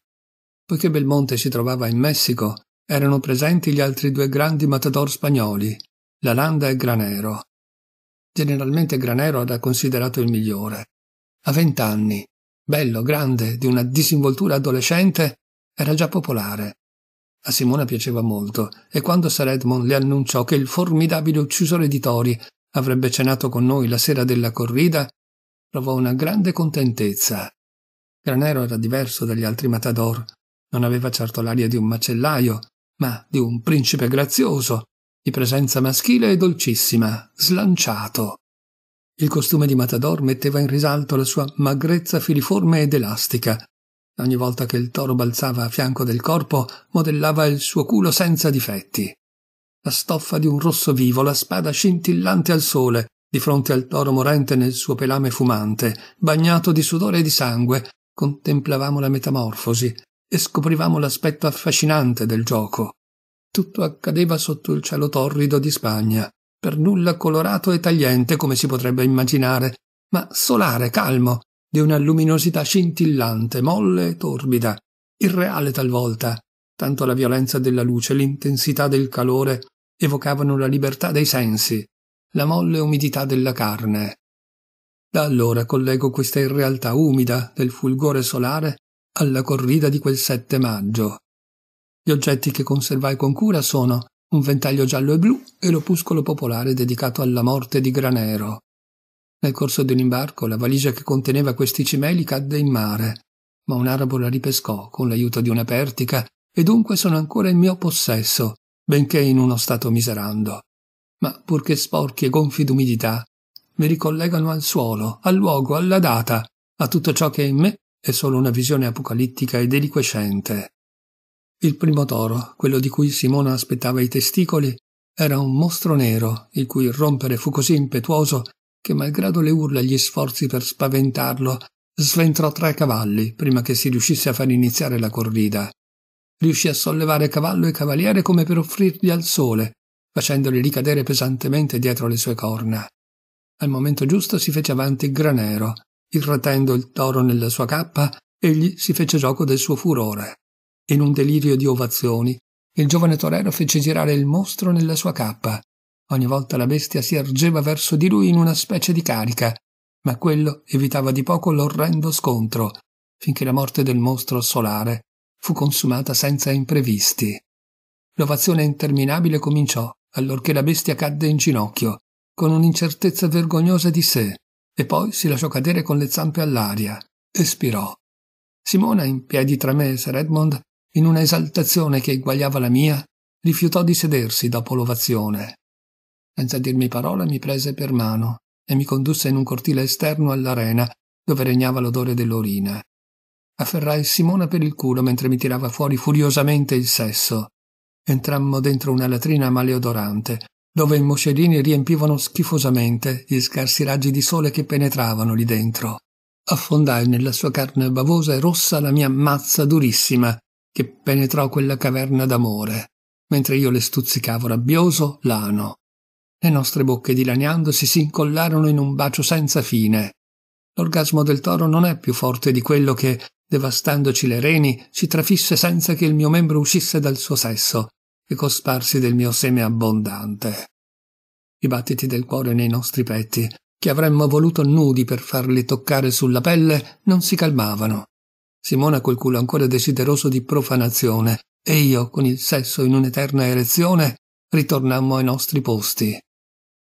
Poiché Belmonte si trovava in Messico, erano presenti gli altri due grandi matador spagnoli, la Landa e Granero. Generalmente Granero era considerato il migliore. A vent'anni, bello, grande, di una disinvoltura adolescente, era già popolare. A Simona piaceva molto e quando Sir Edmond le annunciò che il formidabile uccisore di Tori avrebbe cenato con noi la sera della corrida, provò una grande contentezza. Granero era diverso dagli altri matador, non aveva certo l'aria di un macellaio, ma di un principe grazioso, di presenza maschile e dolcissima, slanciato. Il costume di Matador metteva in risalto la sua magrezza filiforme ed elastica. Ogni volta che il toro balzava a fianco del corpo, modellava il suo culo senza difetti. La stoffa di un rosso vivo, la spada scintillante al sole, di fronte al toro morente nel suo pelame fumante, bagnato di sudore e di sangue, contemplavamo la metamorfosi e scoprivamo l'aspetto affascinante del gioco. Tutto accadeva sotto il cielo torrido di Spagna, per nulla colorato e tagliente come si potrebbe immaginare, ma solare, calmo, di una luminosità scintillante, molle e torbida, irreale talvolta. Tanto la violenza della luce, l'intensità del calore evocavano la libertà dei sensi, la molle umidità della carne. Da allora collego questa irrealtà umida del fulgore solare alla corrida di quel 7 maggio. Gli oggetti che conservai con cura sono un ventaglio giallo e blu e l'opuscolo popolare dedicato alla morte di Granero. Nel corso dell'imbarco la valigia che conteneva questi cimeli cadde in mare, ma un arabo la ripescò con l'aiuto di una pertica e dunque sono ancora in mio possesso, benché in uno stato miserando. Ma purché sporchi e gonfi d'umidità, mi ricollegano al suolo, al luogo, alla data, a tutto ciò che in me è solo una visione apocalittica e deliquescente. Il primo toro, quello di cui Simona aspettava i testicoli, era un mostro nero, il cui rompere fu così impetuoso che, malgrado le urla e gli sforzi per spaventarlo, sventrò tre cavalli prima che si riuscisse a far iniziare la corrida. Riuscì a sollevare cavallo e cavaliere come per offrirli al sole, facendoli ricadere pesantemente dietro le sue corna. Al momento giusto si fece avanti Granero, irratendo il toro nella sua cappa, egli si fece gioco del suo furore. In un delirio di ovazioni, il giovane torero fece girare il mostro nella sua cappa. Ogni volta la bestia si ergeva verso di lui in una specie di carica, ma quello evitava di poco l'orrendo scontro, finché la morte del mostro solare fu consumata senza imprevisti. L'ovazione interminabile cominciò allorché la bestia cadde in ginocchio, con un'incertezza vergognosa di sé, e poi si lasciò cadere con le zampe all'aria. Espirò. Simona, in piedi tra me e Sir Edmond, in una esaltazione che eguagliava la mia, rifiutò di sedersi dopo l'ovazione. Senza dirmi parola mi prese per mano e mi condusse in un cortile esterno all'arena, dove regnava l'odore dell'orina. Afferrai Simona per il culo mentre mi tirava fuori furiosamente il sesso. Entrammo dentro una latrina maleodorante, dove i moscerini riempivano schifosamente gli scarsi raggi di sole che penetravano lì dentro. Affondai nella sua carne bavosa e rossa la mia mazza durissima che penetrò quella caverna d'amore, mentre io le stuzzicavo rabbioso l'ano. Le nostre bocche dilaniandosi si incollarono in un bacio senza fine. L'orgasmo del toro non è più forte di quello che, devastandoci le reni, ci trafisse senza che il mio membro uscisse dal suo sesso e cosparsi del mio seme abbondante. I battiti del cuore nei nostri petti, che avremmo voluto nudi per farli toccare sulla pelle, non si calmavano. Simona col culo ancora desideroso di profanazione e io, con il sesso in un'eterna erezione, ritornammo ai nostri posti.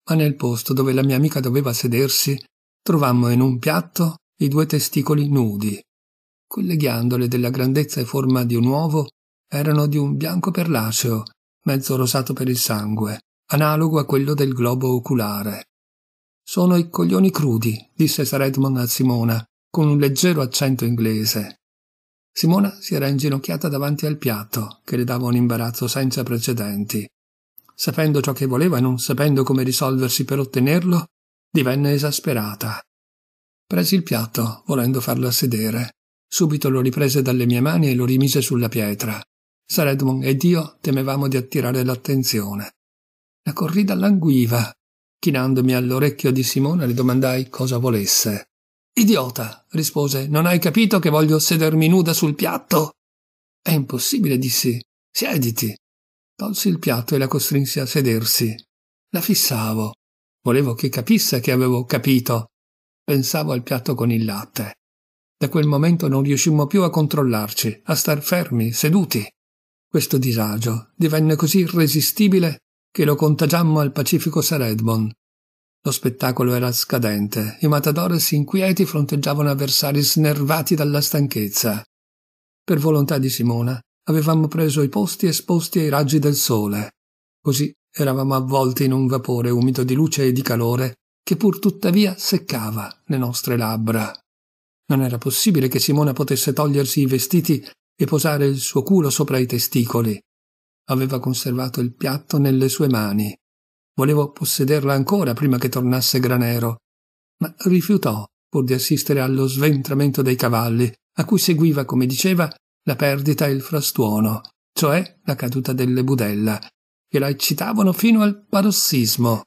Ma nel posto dove la mia amica doveva sedersi, trovammo in un piatto i due testicoli nudi. Quelle ghiandole della grandezza e forma di un uovo erano di un bianco perlaceo, mezzo rosato per il sangue, analogo a quello del globo oculare. Sono i coglioni crudi, disse Sir Edmond a Simona, con un leggero accento inglese. Simona si era inginocchiata davanti al piatto, che le dava un imbarazzo senza precedenti. Sapendo ciò che voleva e non sapendo come risolversi per ottenerlo, divenne esasperata. Presi il piatto, volendo farla sedere. Subito lo riprese dalle mie mani e lo rimise sulla pietra. Sir Edmond ed io temevamo di attirare l'attenzione. La corrida languiva. Chinandomi all'orecchio di Simona le domandai cosa volesse. Idiota, rispose, non hai capito che voglio sedermi nuda sul piatto? È impossibile, dissi. Siediti. Tolsi il piatto e la costrinsi a sedersi. La fissavo. Volevo che capisse che avevo capito. Pensavo al piatto con il latte. Da quel momento non riuscimmo più a controllarci, a star fermi, seduti. Questo disagio divenne così irresistibile che lo contagiammo al pacifico Saredmon, lo spettacolo era scadente. I matadores inquieti fronteggiavano avversari snervati dalla stanchezza. Per volontà di Simona avevamo preso i posti esposti ai raggi del sole. Così eravamo avvolti in un vapore umido di luce e di calore che pur tuttavia seccava le nostre labbra. Non era possibile che Simona potesse togliersi i vestiti e posare il suo culo sopra i testicoli. Aveva conservato il piatto nelle sue mani Volevo possederla ancora prima che tornasse Granero, ma rifiutò pur di assistere allo sventramento dei cavalli, a cui seguiva, come diceva, la perdita e il frastuono, cioè la caduta delle budella, che la eccitavano fino al parossismo.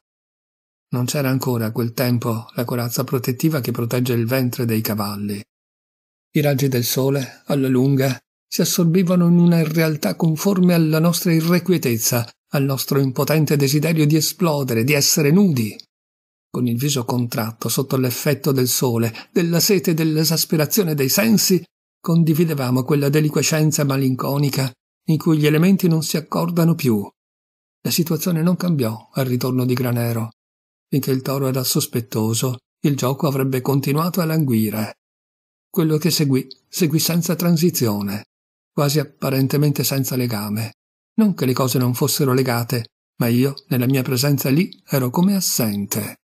Non c'era ancora a quel tempo la corazza protettiva che protegge il ventre dei cavalli. I raggi del sole, alla lunga, si assorbivano in una realtà conforme alla nostra irrequietezza, al nostro impotente desiderio di esplodere, di essere nudi, con il viso contratto sotto l'effetto del sole, della sete e dell'esasperazione dei sensi, condividevamo quella deliquescenza malinconica in cui gli elementi non si accordano più. La situazione non cambiò al ritorno di Granero. Finché il toro era sospettoso, il gioco avrebbe continuato a languire. Quello che seguì, seguì senza transizione, quasi apparentemente senza legame. Non che le cose non fossero legate, ma io, nella mia presenza lì, ero come assente.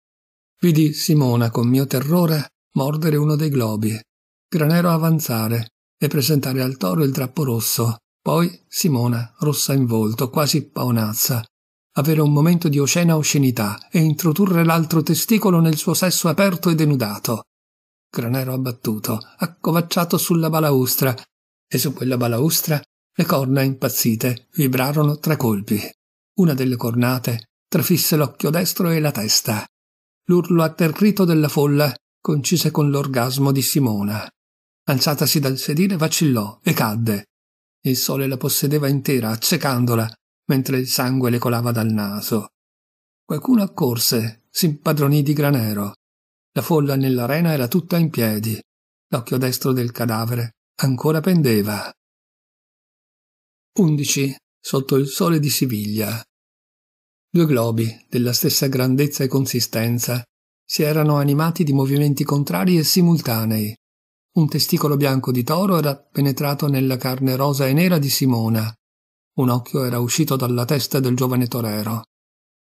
Vidi Simona, con mio terrore, mordere uno dei globi, Granero avanzare e presentare al toro il drappo rosso, poi Simona, rossa in volto, quasi paonazza, avere un momento di oscena oscenità e introdurre l'altro testicolo nel suo sesso aperto e denudato. Granero abbattuto, accovacciato sulla balaustra, e su quella balaustra le corna impazzite vibrarono tre colpi. Una delle cornate trafisse l'occhio destro e la testa. L'urlo atterrito della folla concise con l'orgasmo di Simona. Alzatasi dal sedile vacillò e cadde. Il sole la possedeva intera, accecandola, mentre il sangue le colava dal naso. Qualcuno accorse, si impadronì di granero. La folla nell'arena era tutta in piedi. L'occhio destro del cadavere ancora pendeva. 11 sotto il sole di Siviglia. Due globi della stessa grandezza e consistenza si erano animati di movimenti contrari e simultanei. Un testicolo bianco di toro era penetrato nella carne rosa e nera di Simona. Un occhio era uscito dalla testa del giovane torero.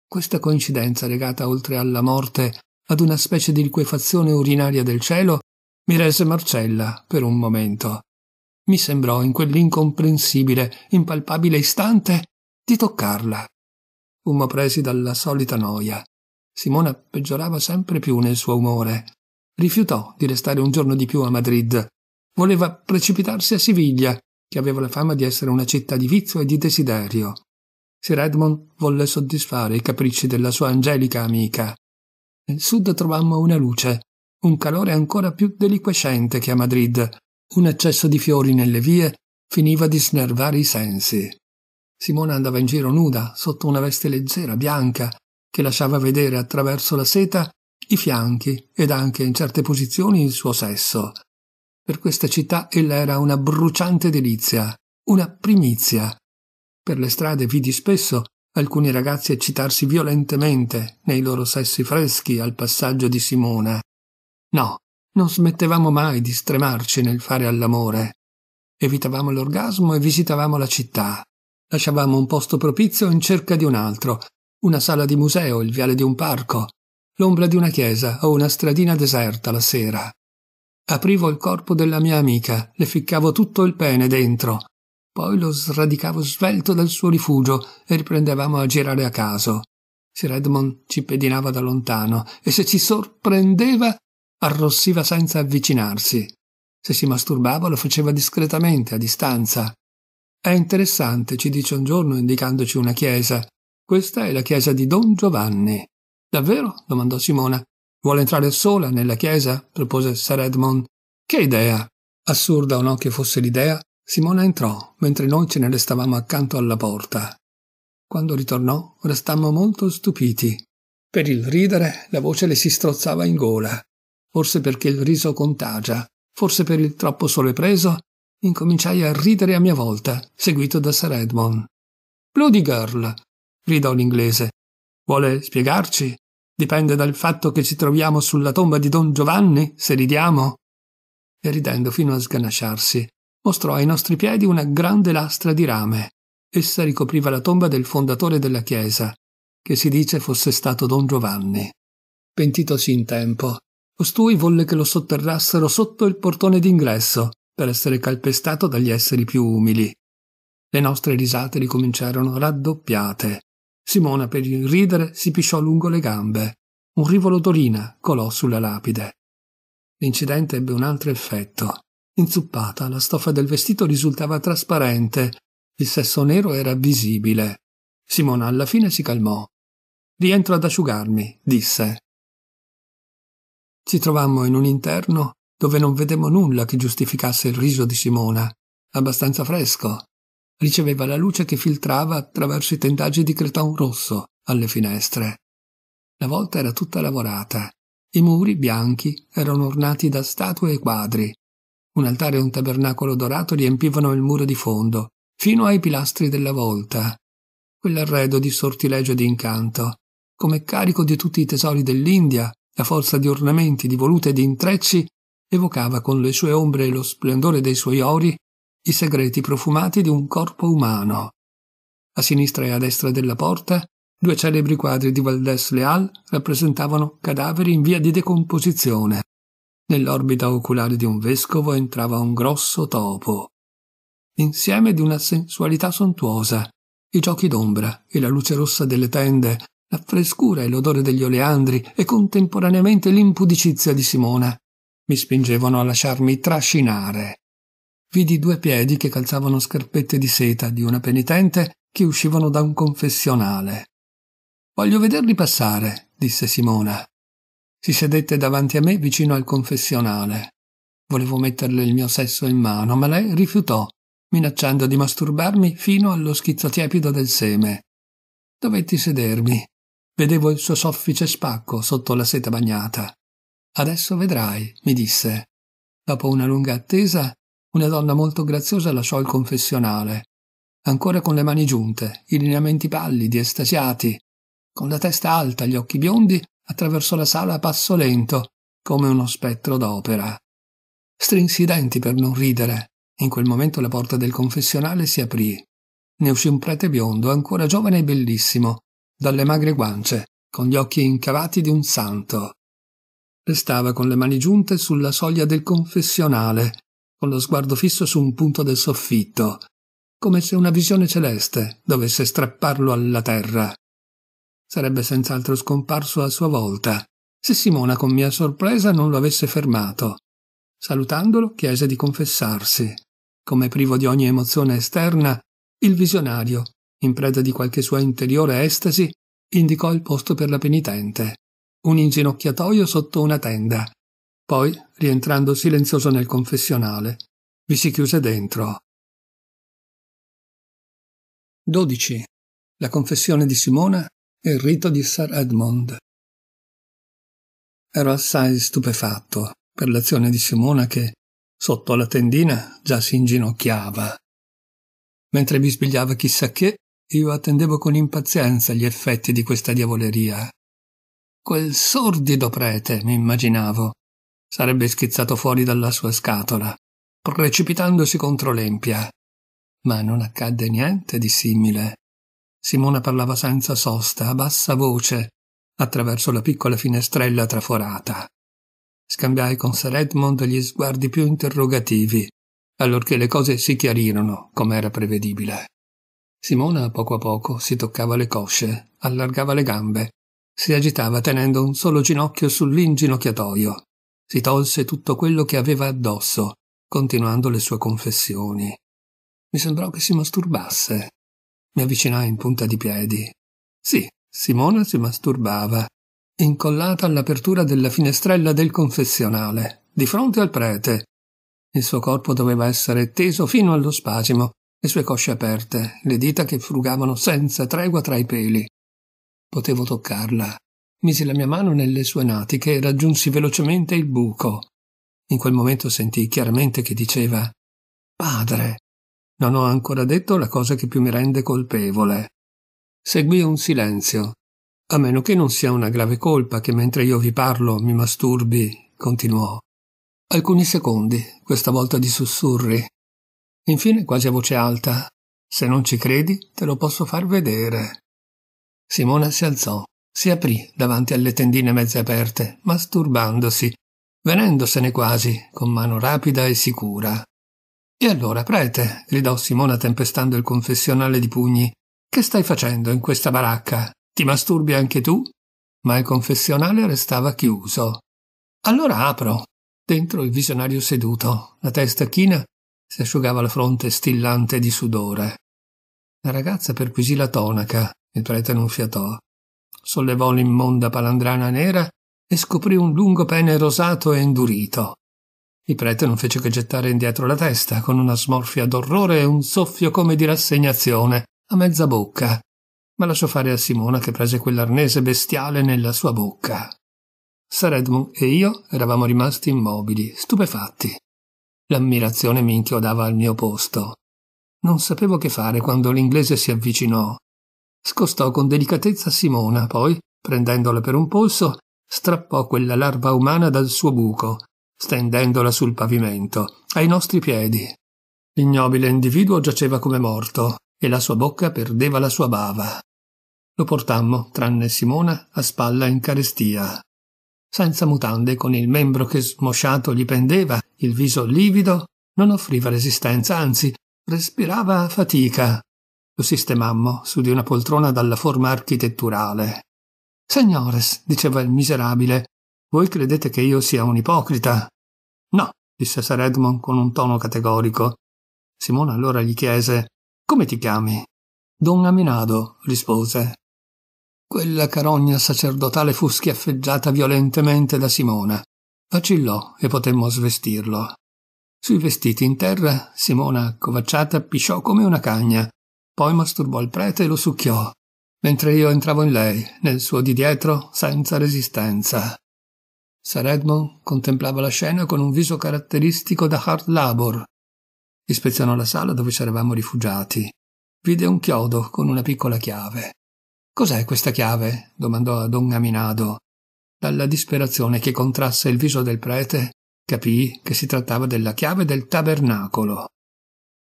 Questa coincidenza legata oltre alla morte ad una specie di liquefazione urinaria del cielo mi rese Marcella per un momento mi sembrò in quell'incomprensibile, impalpabile istante di toccarla. Fummo presi dalla solita noia. Simona peggiorava sempre più nel suo umore. Rifiutò di restare un giorno di più a Madrid. Voleva precipitarsi a Siviglia, che aveva la fama di essere una città di vizio e di desiderio. Sir Edmond volle soddisfare i capricci della sua angelica amica. Nel sud trovammo una luce, un calore ancora più deliquescente che a Madrid, un eccesso di fiori nelle vie finiva di snervare i sensi. Simona andava in giro nuda, sotto una veste leggera, bianca, che lasciava vedere attraverso la seta i fianchi ed anche in certe posizioni il suo sesso. Per questa città ella era una bruciante delizia, una primizia. Per le strade vidi spesso alcuni ragazzi eccitarsi violentemente nei loro sessi freschi al passaggio di Simona. No, non smettevamo mai di stremarci nel fare all'amore. Evitavamo l'orgasmo e visitavamo la città. Lasciavamo un posto propizio in cerca di un altro, una sala di museo, il viale di un parco, l'ombra di una chiesa o una stradina deserta la sera. Aprivo il corpo della mia amica, le ficcavo tutto il pene dentro, poi lo sradicavo svelto dal suo rifugio e riprendevamo a girare a caso. Sir Edmond ci pedinava da lontano e se ci sorprendeva arrossiva senza avvicinarsi. Se si masturbava lo faceva discretamente, a distanza. È interessante, ci dice un giorno indicandoci una chiesa. Questa è la chiesa di Don Giovanni. Davvero? domandò Simona. Vuole entrare sola nella chiesa? propose Sir Edmond. Che idea! Assurda o no che fosse l'idea, Simona entrò, mentre noi ce ne restavamo accanto alla porta. Quando ritornò, restammo molto stupiti. Per il ridere, la voce le si strozzava in gola forse perché il riso contagia, forse per il troppo sole preso, incominciai a ridere a mia volta, seguito da Sir Edmond. Bloody girl, gridò l'inglese. Vuole spiegarci? Dipende dal fatto che ci troviamo sulla tomba di Don Giovanni, se ridiamo? E ridendo fino a sganasciarsi, mostrò ai nostri piedi una grande lastra di rame. Essa ricopriva la tomba del fondatore della chiesa, che si dice fosse stato Don Giovanni. Pentitosi in tempo, Costui volle che lo sotterrassero sotto il portone d'ingresso per essere calpestato dagli esseri più umili. Le nostre risate ricominciarono raddoppiate. Simona, per il ridere, si pisciò lungo le gambe. Un rivolo d'orina colò sulla lapide. L'incidente ebbe un altro effetto. Inzuppata, la stoffa del vestito risultava trasparente. Il sesso nero era visibile. Simona alla fine si calmò. Rientro ad asciugarmi, disse. Ci trovammo in un interno dove non vedemmo nulla che giustificasse il riso di Simona, abbastanza fresco. Riceveva la luce che filtrava attraverso i tendaggi di creton rosso alle finestre. La volta era tutta lavorata. I muri bianchi erano ornati da statue e quadri. Un altare e un tabernacolo dorato riempivano il muro di fondo, fino ai pilastri della volta. Quell'arredo di sortilegio e di incanto, come carico di tutti i tesori dell'India la forza di ornamenti, di volute e di intrecci evocava con le sue ombre e lo splendore dei suoi ori i segreti profumati di un corpo umano. A sinistra e a destra della porta, due celebri quadri di Valdés Leal rappresentavano cadaveri in via di decomposizione. Nell'orbita oculare di un vescovo entrava un grosso topo. Insieme di una sensualità sontuosa, i giochi d'ombra e la luce rossa delle tende la frescura e l'odore degli oleandri e contemporaneamente l'impudicizia di Simona mi spingevano a lasciarmi trascinare. Vidi due piedi che calzavano scarpette di seta di una penitente che uscivano da un confessionale. Voglio vederli passare, disse Simona. Si sedette davanti a me vicino al confessionale. Volevo metterle il mio sesso in mano, ma lei rifiutò, minacciando di masturbarmi fino allo schizzo tiepido del seme. Dovetti sedermi Vedevo il suo soffice spacco sotto la seta bagnata. Adesso vedrai, mi disse. Dopo una lunga attesa, una donna molto graziosa lasciò il confessionale, ancora con le mani giunte, i lineamenti pallidi, estasiati. Con la testa alta, gli occhi biondi, attraversò la sala a passo lento, come uno spettro d'opera. Strinsi i denti per non ridere. In quel momento la porta del confessionale si aprì. Ne uscì un prete biondo, ancora giovane e bellissimo, dalle magre guance, con gli occhi incavati di un santo. Restava con le mani giunte sulla soglia del confessionale, con lo sguardo fisso su un punto del soffitto, come se una visione celeste dovesse strapparlo alla terra. Sarebbe senz'altro scomparso a sua volta, se Simona con mia sorpresa non lo avesse fermato. Salutandolo chiese di confessarsi. Come privo di ogni emozione esterna, il visionario in preda di qualche sua interiore estasi, indicò il posto per la penitente, un inginocchiatoio sotto una tenda. Poi, rientrando silenzioso nel confessionale, vi si chiuse dentro. 12. La confessione di Simona e il rito di Sir Edmond. Ero assai stupefatto per l'azione di Simona che, sotto la tendina, già si inginocchiava. Mentre bisbigliava chissà che, io attendevo con impazienza gli effetti di questa diavoleria. Quel sordido prete, mi immaginavo, sarebbe schizzato fuori dalla sua scatola, precipitandosi contro l'empia. Ma non accadde niente di simile. Simona parlava senza sosta, a bassa voce, attraverso la piccola finestrella traforata. Scambiai con Sir Edmond gli sguardi più interrogativi, allorché le cose si chiarirono, come era prevedibile. Simona a poco a poco si toccava le cosce, allargava le gambe, si agitava tenendo un solo ginocchio sull'inginocchiatoio. Si tolse tutto quello che aveva addosso, continuando le sue confessioni. Mi sembrò che si masturbasse. Mi avvicinai in punta di piedi. Sì, Simona si masturbava, incollata all'apertura della finestrella del confessionale, di fronte al prete. Il suo corpo doveva essere teso fino allo spasimo, le sue cosce aperte, le dita che frugavano senza tregua tra i peli. Potevo toccarla. Misi la mia mano nelle sue natiche e raggiunsi velocemente il buco. In quel momento sentii chiaramente che diceva Padre, non ho ancora detto la cosa che più mi rende colpevole. Seguì un silenzio. A meno che non sia una grave colpa che mentre io vi parlo mi masturbi, continuò. Alcuni secondi, questa volta di sussurri, Infine, quasi a voce alta, se non ci credi, te lo posso far vedere. Simona si alzò, si aprì davanti alle tendine mezze aperte, masturbandosi, venendosene quasi, con mano rapida e sicura. E allora, prete, gridò Simona tempestando il confessionale di pugni, che stai facendo in questa baracca? Ti masturbi anche tu? Ma il confessionale restava chiuso. Allora apro. Dentro il visionario seduto, la testa china si asciugava la fronte stillante di sudore. La ragazza perquisì la tonaca, il prete non fiatò. Sollevò l'immonda palandrana nera e scoprì un lungo pene rosato e indurito. Il prete non fece che gettare indietro la testa, con una smorfia d'orrore e un soffio come di rassegnazione, a mezza bocca, ma lasciò fare a Simona che prese quell'arnese bestiale nella sua bocca. Sir Edmund e io eravamo rimasti immobili, stupefatti. L'ammirazione mi inchiodava al mio posto. Non sapevo che fare quando l'inglese si avvicinò. Scostò con delicatezza Simona, poi, prendendola per un polso, strappò quella larva umana dal suo buco, stendendola sul pavimento, ai nostri piedi. L'ignobile individuo giaceva come morto e la sua bocca perdeva la sua bava. Lo portammo, tranne Simona, a spalla in carestia senza mutande, con il membro che smosciato gli pendeva, il viso livido, non offriva resistenza, anzi respirava a fatica. Lo sistemammo su di una poltrona dalla forma architetturale. Signores, diceva il miserabile, voi credete che io sia un ipocrita? No, disse Sir Edmond con un tono categorico. Simone allora gli chiese Come ti chiami? Don Aminado, rispose. Quella carogna sacerdotale fu schiaffeggiata violentemente da Simona. Vacillò e potemmo svestirlo. Sui vestiti in terra, Simona, accovacciata, pisciò come una cagna. Poi masturbò il prete e lo succhiò, mentre io entravo in lei, nel suo di dietro, senza resistenza. Sir Edmond contemplava la scena con un viso caratteristico da hard labor. Ispezionò la sala dove ci eravamo rifugiati. Vide un chiodo con una piccola chiave. Cos'è questa chiave? domandò a don Aminado. Dalla disperazione che contrasse il viso del prete, capì che si trattava della chiave del tabernacolo.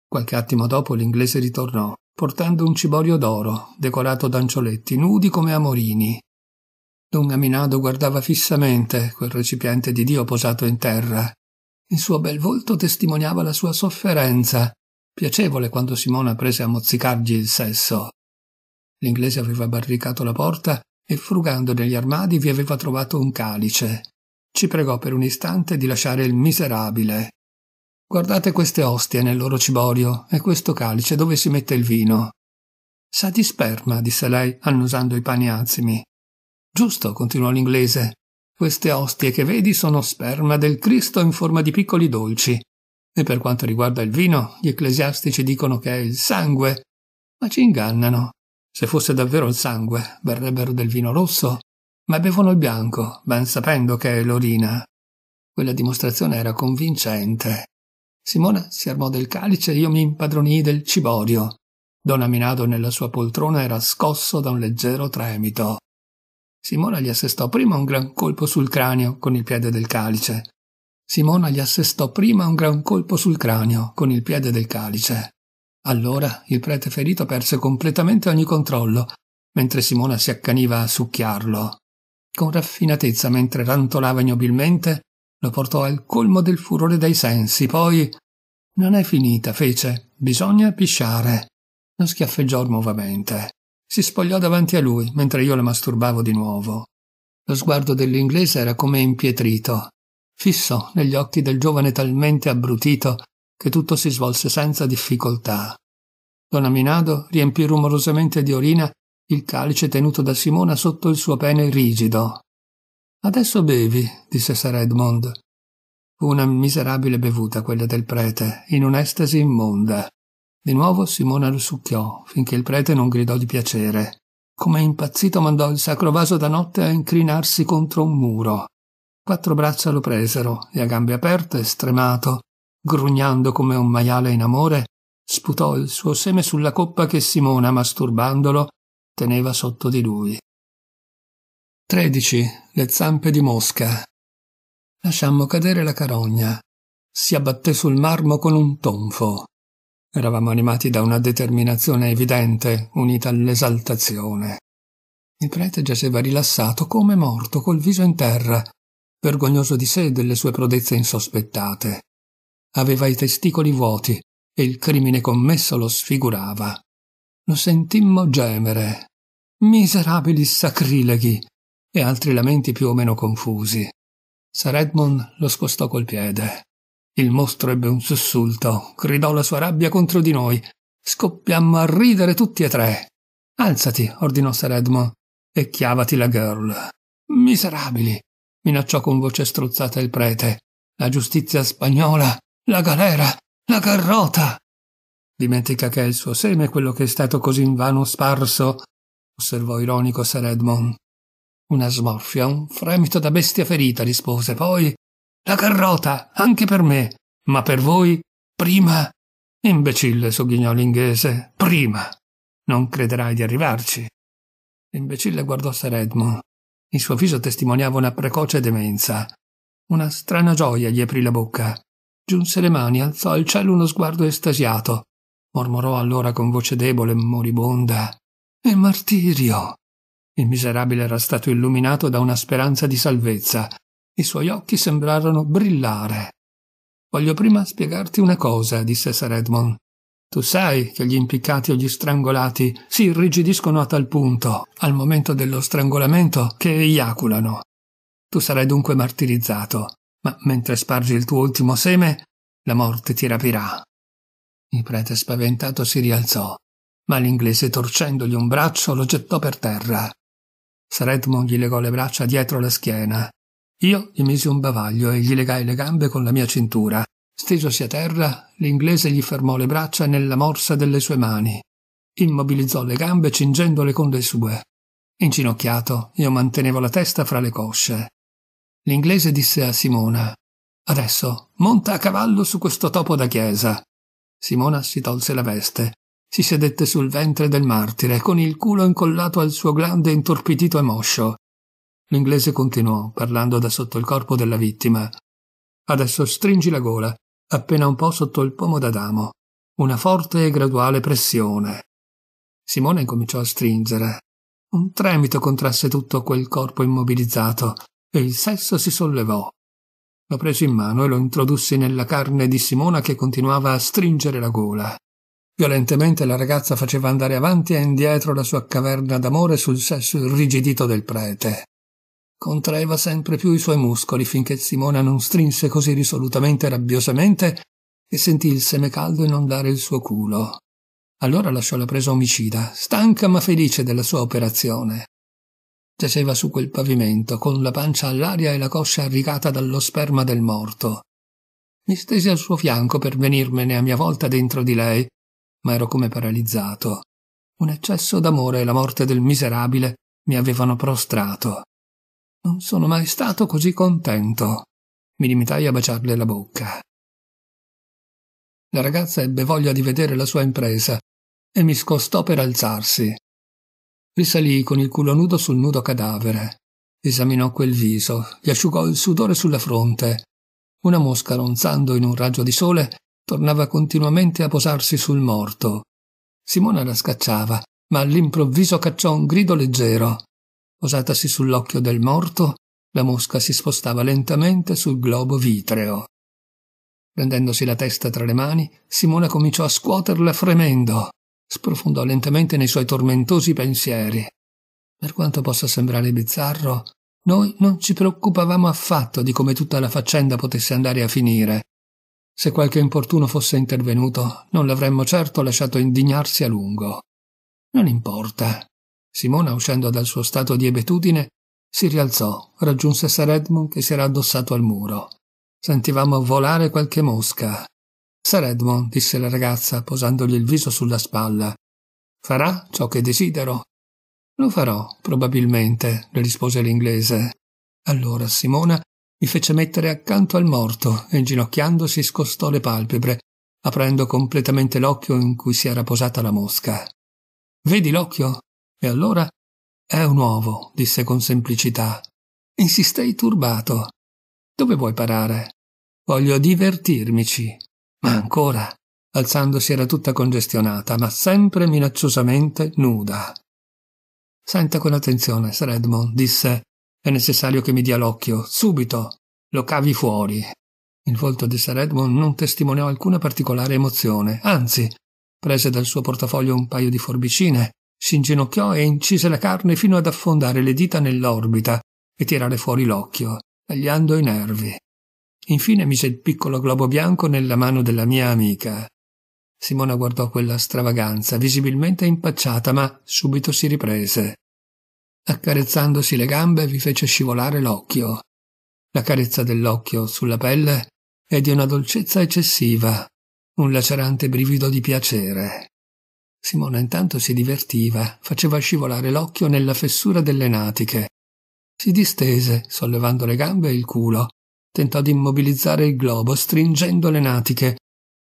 Qualche attimo dopo l'inglese ritornò, portando un ciborio d'oro, decorato d'ancioletti nudi come amorini. Don Aminado guardava fissamente quel recipiente di Dio posato in terra. Il suo bel volto testimoniava la sua sofferenza, piacevole quando Simona prese a mozzicargli il sesso. L'inglese aveva barricato la porta e frugando negli armadi vi aveva trovato un calice. Ci pregò per un istante di lasciare il miserabile. Guardate queste ostie nel loro ciborio e questo calice dove si mette il vino. Sa di sperma, disse lei, annusando i pani azimi. Giusto, continuò l'inglese. Queste ostie che vedi sono sperma del Cristo in forma di piccoli dolci. E per quanto riguarda il vino, gli ecclesiastici dicono che è il sangue, ma ci ingannano. Se fosse davvero il sangue, verrebbero del vino rosso, ma bevono il bianco, ben sapendo che è l'orina. Quella dimostrazione era convincente. Simona si armò del calice e io mi impadronii del ciborio. Don Aminado nella sua poltrona era scosso da un leggero tremito. Simona gli assestò prima un gran colpo sul cranio con il piede del calice. Simona gli assestò prima un gran colpo sul cranio con il piede del calice. Allora il prete ferito perse completamente ogni controllo, mentre Simona si accaniva a succhiarlo. Con raffinatezza, mentre rantolava ignobilmente, lo portò al colmo del furore dei sensi, poi non è finita, fece. Bisogna pisciare. Lo schiaffeggiò nuovamente. Si spogliò davanti a lui, mentre io la masturbavo di nuovo. Lo sguardo dell'inglese era come impietrito, fisso negli occhi del giovane talmente abbrutito che tutto si svolse senza difficoltà. Don Aminado riempì rumorosamente di orina il calice tenuto da Simona sotto il suo pene rigido. Adesso bevi, disse Sir Edmond. Fu una miserabile bevuta quella del prete, in un'estasi immonda. Di nuovo Simona lo succhiò, finché il prete non gridò di piacere. Come impazzito mandò il sacro vaso da notte a incrinarsi contro un muro. Quattro braccia lo presero e a gambe aperte, stremato, grugnando come un maiale in amore, sputò il suo seme sulla coppa che Simona, masturbandolo, teneva sotto di lui. 13. Le zampe di mosca. Lasciammo cadere la carogna. Si abbatté sul marmo con un tonfo. Eravamo animati da una determinazione evidente, unita all'esaltazione. Il prete giaceva rilassato, come morto, col viso in terra, vergognoso di sé e delle sue prodezze insospettate. Aveva i testicoli vuoti e il crimine commesso lo sfigurava. Lo sentimmo gemere. Miserabili sacrileghi! e altri lamenti più o meno confusi. Sir Edmond lo scostò col piede. Il mostro ebbe un sussulto, gridò la sua rabbia contro di noi. Scoppiammo a ridere tutti e tre. Alzati, ordinò Sir Edmond, e chiavati la girl. Miserabili, minacciò con voce strozzata il prete. La giustizia spagnola la galera! La carrota! Dimentica che è il suo seme quello che è stato così invano sparso, osservò ironico Sir Edmond. Una smorfia, un fremito da bestia ferita, rispose poi. La carrota, anche per me, ma per voi, prima. Imbecille, sogghignò l'inghese, prima. Non crederai di arrivarci. L'imbecille guardò Sir Edmond. Il suo viso testimoniava una precoce demenza. Una strana gioia gli aprì la bocca. Giunse le mani, alzò al cielo uno sguardo estasiato. Mormorò allora con voce debole e moribonda: E martirio! Il miserabile era stato illuminato da una speranza di salvezza. I suoi occhi sembrarono brillare. Voglio prima spiegarti una cosa, disse Sir Edmond. Tu sai che gli impiccati o gli strangolati si irrigidiscono a tal punto, al momento dello strangolamento, che eiaculano. Tu sarai dunque martirizzato ma mentre spargi il tuo ultimo seme, la morte ti rapirà. Il prete spaventato si rialzò, ma l'inglese, torcendogli un braccio, lo gettò per terra. Sir gli legò le braccia dietro la schiena. Io gli misi un bavaglio e gli legai le gambe con la mia cintura. Stesosi a terra, l'inglese gli fermò le braccia nella morsa delle sue mani. Immobilizzò le gambe cingendole con le sue. Inginocchiato, io mantenevo la testa fra le cosce. L'inglese disse a Simona Adesso monta a cavallo su questo topo da chiesa. Simona si tolse la veste, si sedette sul ventre del martire, con il culo incollato al suo glande intorpidito e moscio. L'inglese continuò, parlando da sotto il corpo della vittima. Adesso stringi la gola, appena un po' sotto il pomo d'Adamo. Una forte e graduale pressione. Simona incominciò a stringere. Un tremito contrasse tutto quel corpo immobilizzato e il sesso si sollevò. Lo presi in mano e lo introdussi nella carne di Simona che continuava a stringere la gola. Violentemente la ragazza faceva andare avanti e indietro la sua caverna d'amore sul sesso irrigidito del prete. Contraeva sempre più i suoi muscoli finché Simona non strinse così risolutamente e rabbiosamente e sentì il seme caldo inondare il suo culo. Allora lasciò la presa omicida, stanca ma felice della sua operazione. Giaceva su quel pavimento, con la pancia all'aria e la coscia arricata dallo sperma del morto. Mi stesi al suo fianco per venirmene a mia volta dentro di lei, ma ero come paralizzato. Un eccesso d'amore e la morte del miserabile mi avevano prostrato. Non sono mai stato così contento. Mi limitai a baciarle la bocca. La ragazza ebbe voglia di vedere la sua impresa e mi scostò per alzarsi. Risalì con il culo nudo sul nudo cadavere. Esaminò quel viso, gli asciugò il sudore sulla fronte. Una mosca ronzando in un raggio di sole tornava continuamente a posarsi sul morto. Simona la scacciava, ma all'improvviso cacciò un grido leggero. Posatasi sull'occhio del morto, la mosca si spostava lentamente sul globo vitreo. Prendendosi la testa tra le mani, Simona cominciò a scuoterla fremendo sprofondò lentamente nei suoi tormentosi pensieri. Per quanto possa sembrare bizzarro, noi non ci preoccupavamo affatto di come tutta la faccenda potesse andare a finire. Se qualche importuno fosse intervenuto, non l'avremmo certo lasciato indignarsi a lungo. Non importa. Simona, uscendo dal suo stato di ebetudine, si rialzò, raggiunse Sir Edmund che si era addossato al muro. Sentivamo volare qualche mosca, Sir Edmond, disse la ragazza, posandogli il viso sulla spalla. Farà ciò che desidero. Lo farò, probabilmente, le rispose l'inglese. Allora Simona mi fece mettere accanto al morto e inginocchiandosi scostò le palpebre, aprendo completamente l'occhio in cui si era posata la mosca. Vedi l'occhio? E allora è un uovo, disse con semplicità. Insistei turbato. Dove vuoi parare? Voglio divertirmici ma ancora, alzandosi era tutta congestionata, ma sempre minacciosamente nuda. Senta con attenzione, Sir Edmond, disse. È necessario che mi dia l'occhio, subito. Lo cavi fuori. Il volto di Sir Edmond non testimoniò alcuna particolare emozione, anzi, prese dal suo portafoglio un paio di forbicine, si inginocchiò e incise la carne fino ad affondare le dita nell'orbita e tirare fuori l'occhio, tagliando i nervi. Infine mise il piccolo globo bianco nella mano della mia amica. Simona guardò quella stravaganza, visibilmente impacciata, ma subito si riprese. Accarezzandosi le gambe vi fece scivolare l'occhio. La carezza dell'occhio sulla pelle è di una dolcezza eccessiva, un lacerante brivido di piacere. Simona intanto si divertiva, faceva scivolare l'occhio nella fessura delle natiche. Si distese, sollevando le gambe e il culo, tentò di immobilizzare il globo stringendo le natiche,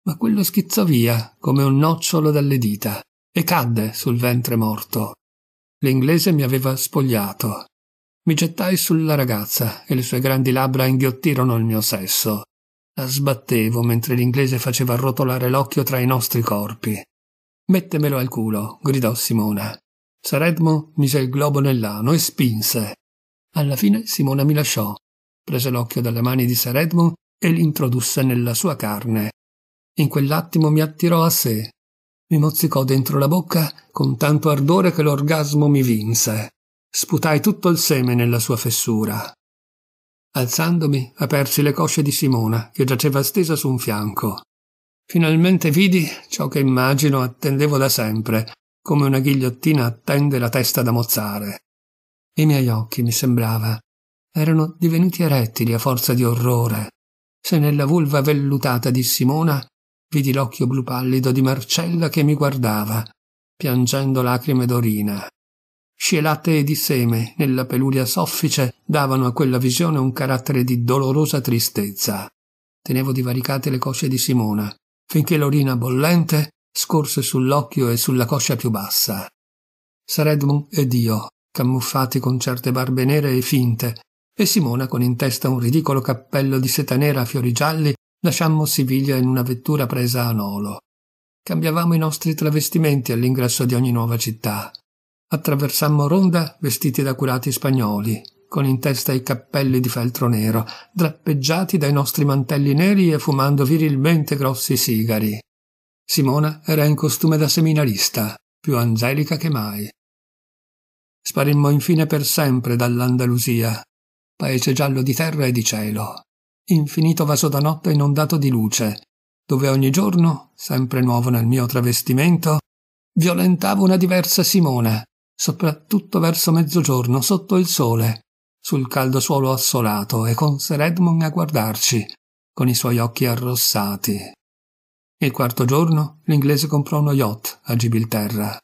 ma quello schizzò via come un nocciolo dalle dita e cadde sul ventre morto. L'inglese mi aveva spogliato. Mi gettai sulla ragazza e le sue grandi labbra inghiottirono il mio sesso. La sbattevo mentre l'inglese faceva rotolare l'occhio tra i nostri corpi. Mettemelo al culo, gridò Simona. Sir mise il globo nell'ano e spinse. Alla fine Simona mi lasciò prese l'occhio dalle mani di Sir e l'introdusse nella sua carne. In quell'attimo mi attirò a sé. Mi mozzicò dentro la bocca con tanto ardore che l'orgasmo mi vinse. Sputai tutto il seme nella sua fessura. Alzandomi, apersi le cosce di Simona, che giaceva stesa su un fianco. Finalmente vidi ciò che immagino attendevo da sempre, come una ghigliottina attende la testa da mozzare. I miei occhi, mi sembrava, erano divenuti erettili a forza di orrore. Se nella vulva vellutata di Simona vidi l'occhio blu pallido di Marcella che mi guardava, piangendo lacrime d'orina. Scielate di seme nella peluria soffice davano a quella visione un carattere di dolorosa tristezza. Tenevo divaricate le cosce di Simona, finché l'orina bollente scorse sull'occhio e sulla coscia più bassa. Sir Edmund ed io, camuffati con certe barbe nere e finte, e Simona, con in testa un ridicolo cappello di seta nera a fiori gialli, lasciammo Siviglia in una vettura presa a Nolo. Cambiavamo i nostri travestimenti all'ingresso di ogni nuova città. Attraversammo Ronda vestiti da curati spagnoli, con in testa i cappelli di feltro nero, drappeggiati dai nostri mantelli neri e fumando virilmente grossi sigari. Simona era in costume da seminarista, più angelica che mai. Sparimmo infine per sempre dall'Andalusia, paese giallo di terra e di cielo, infinito vaso da notte inondato di luce, dove ogni giorno, sempre nuovo nel mio travestimento, violentavo una diversa Simona, soprattutto verso mezzogiorno, sotto il sole, sul caldo suolo assolato e con Sir Edmond a guardarci, con i suoi occhi arrossati. Il quarto giorno l'inglese comprò uno yacht a Gibilterra.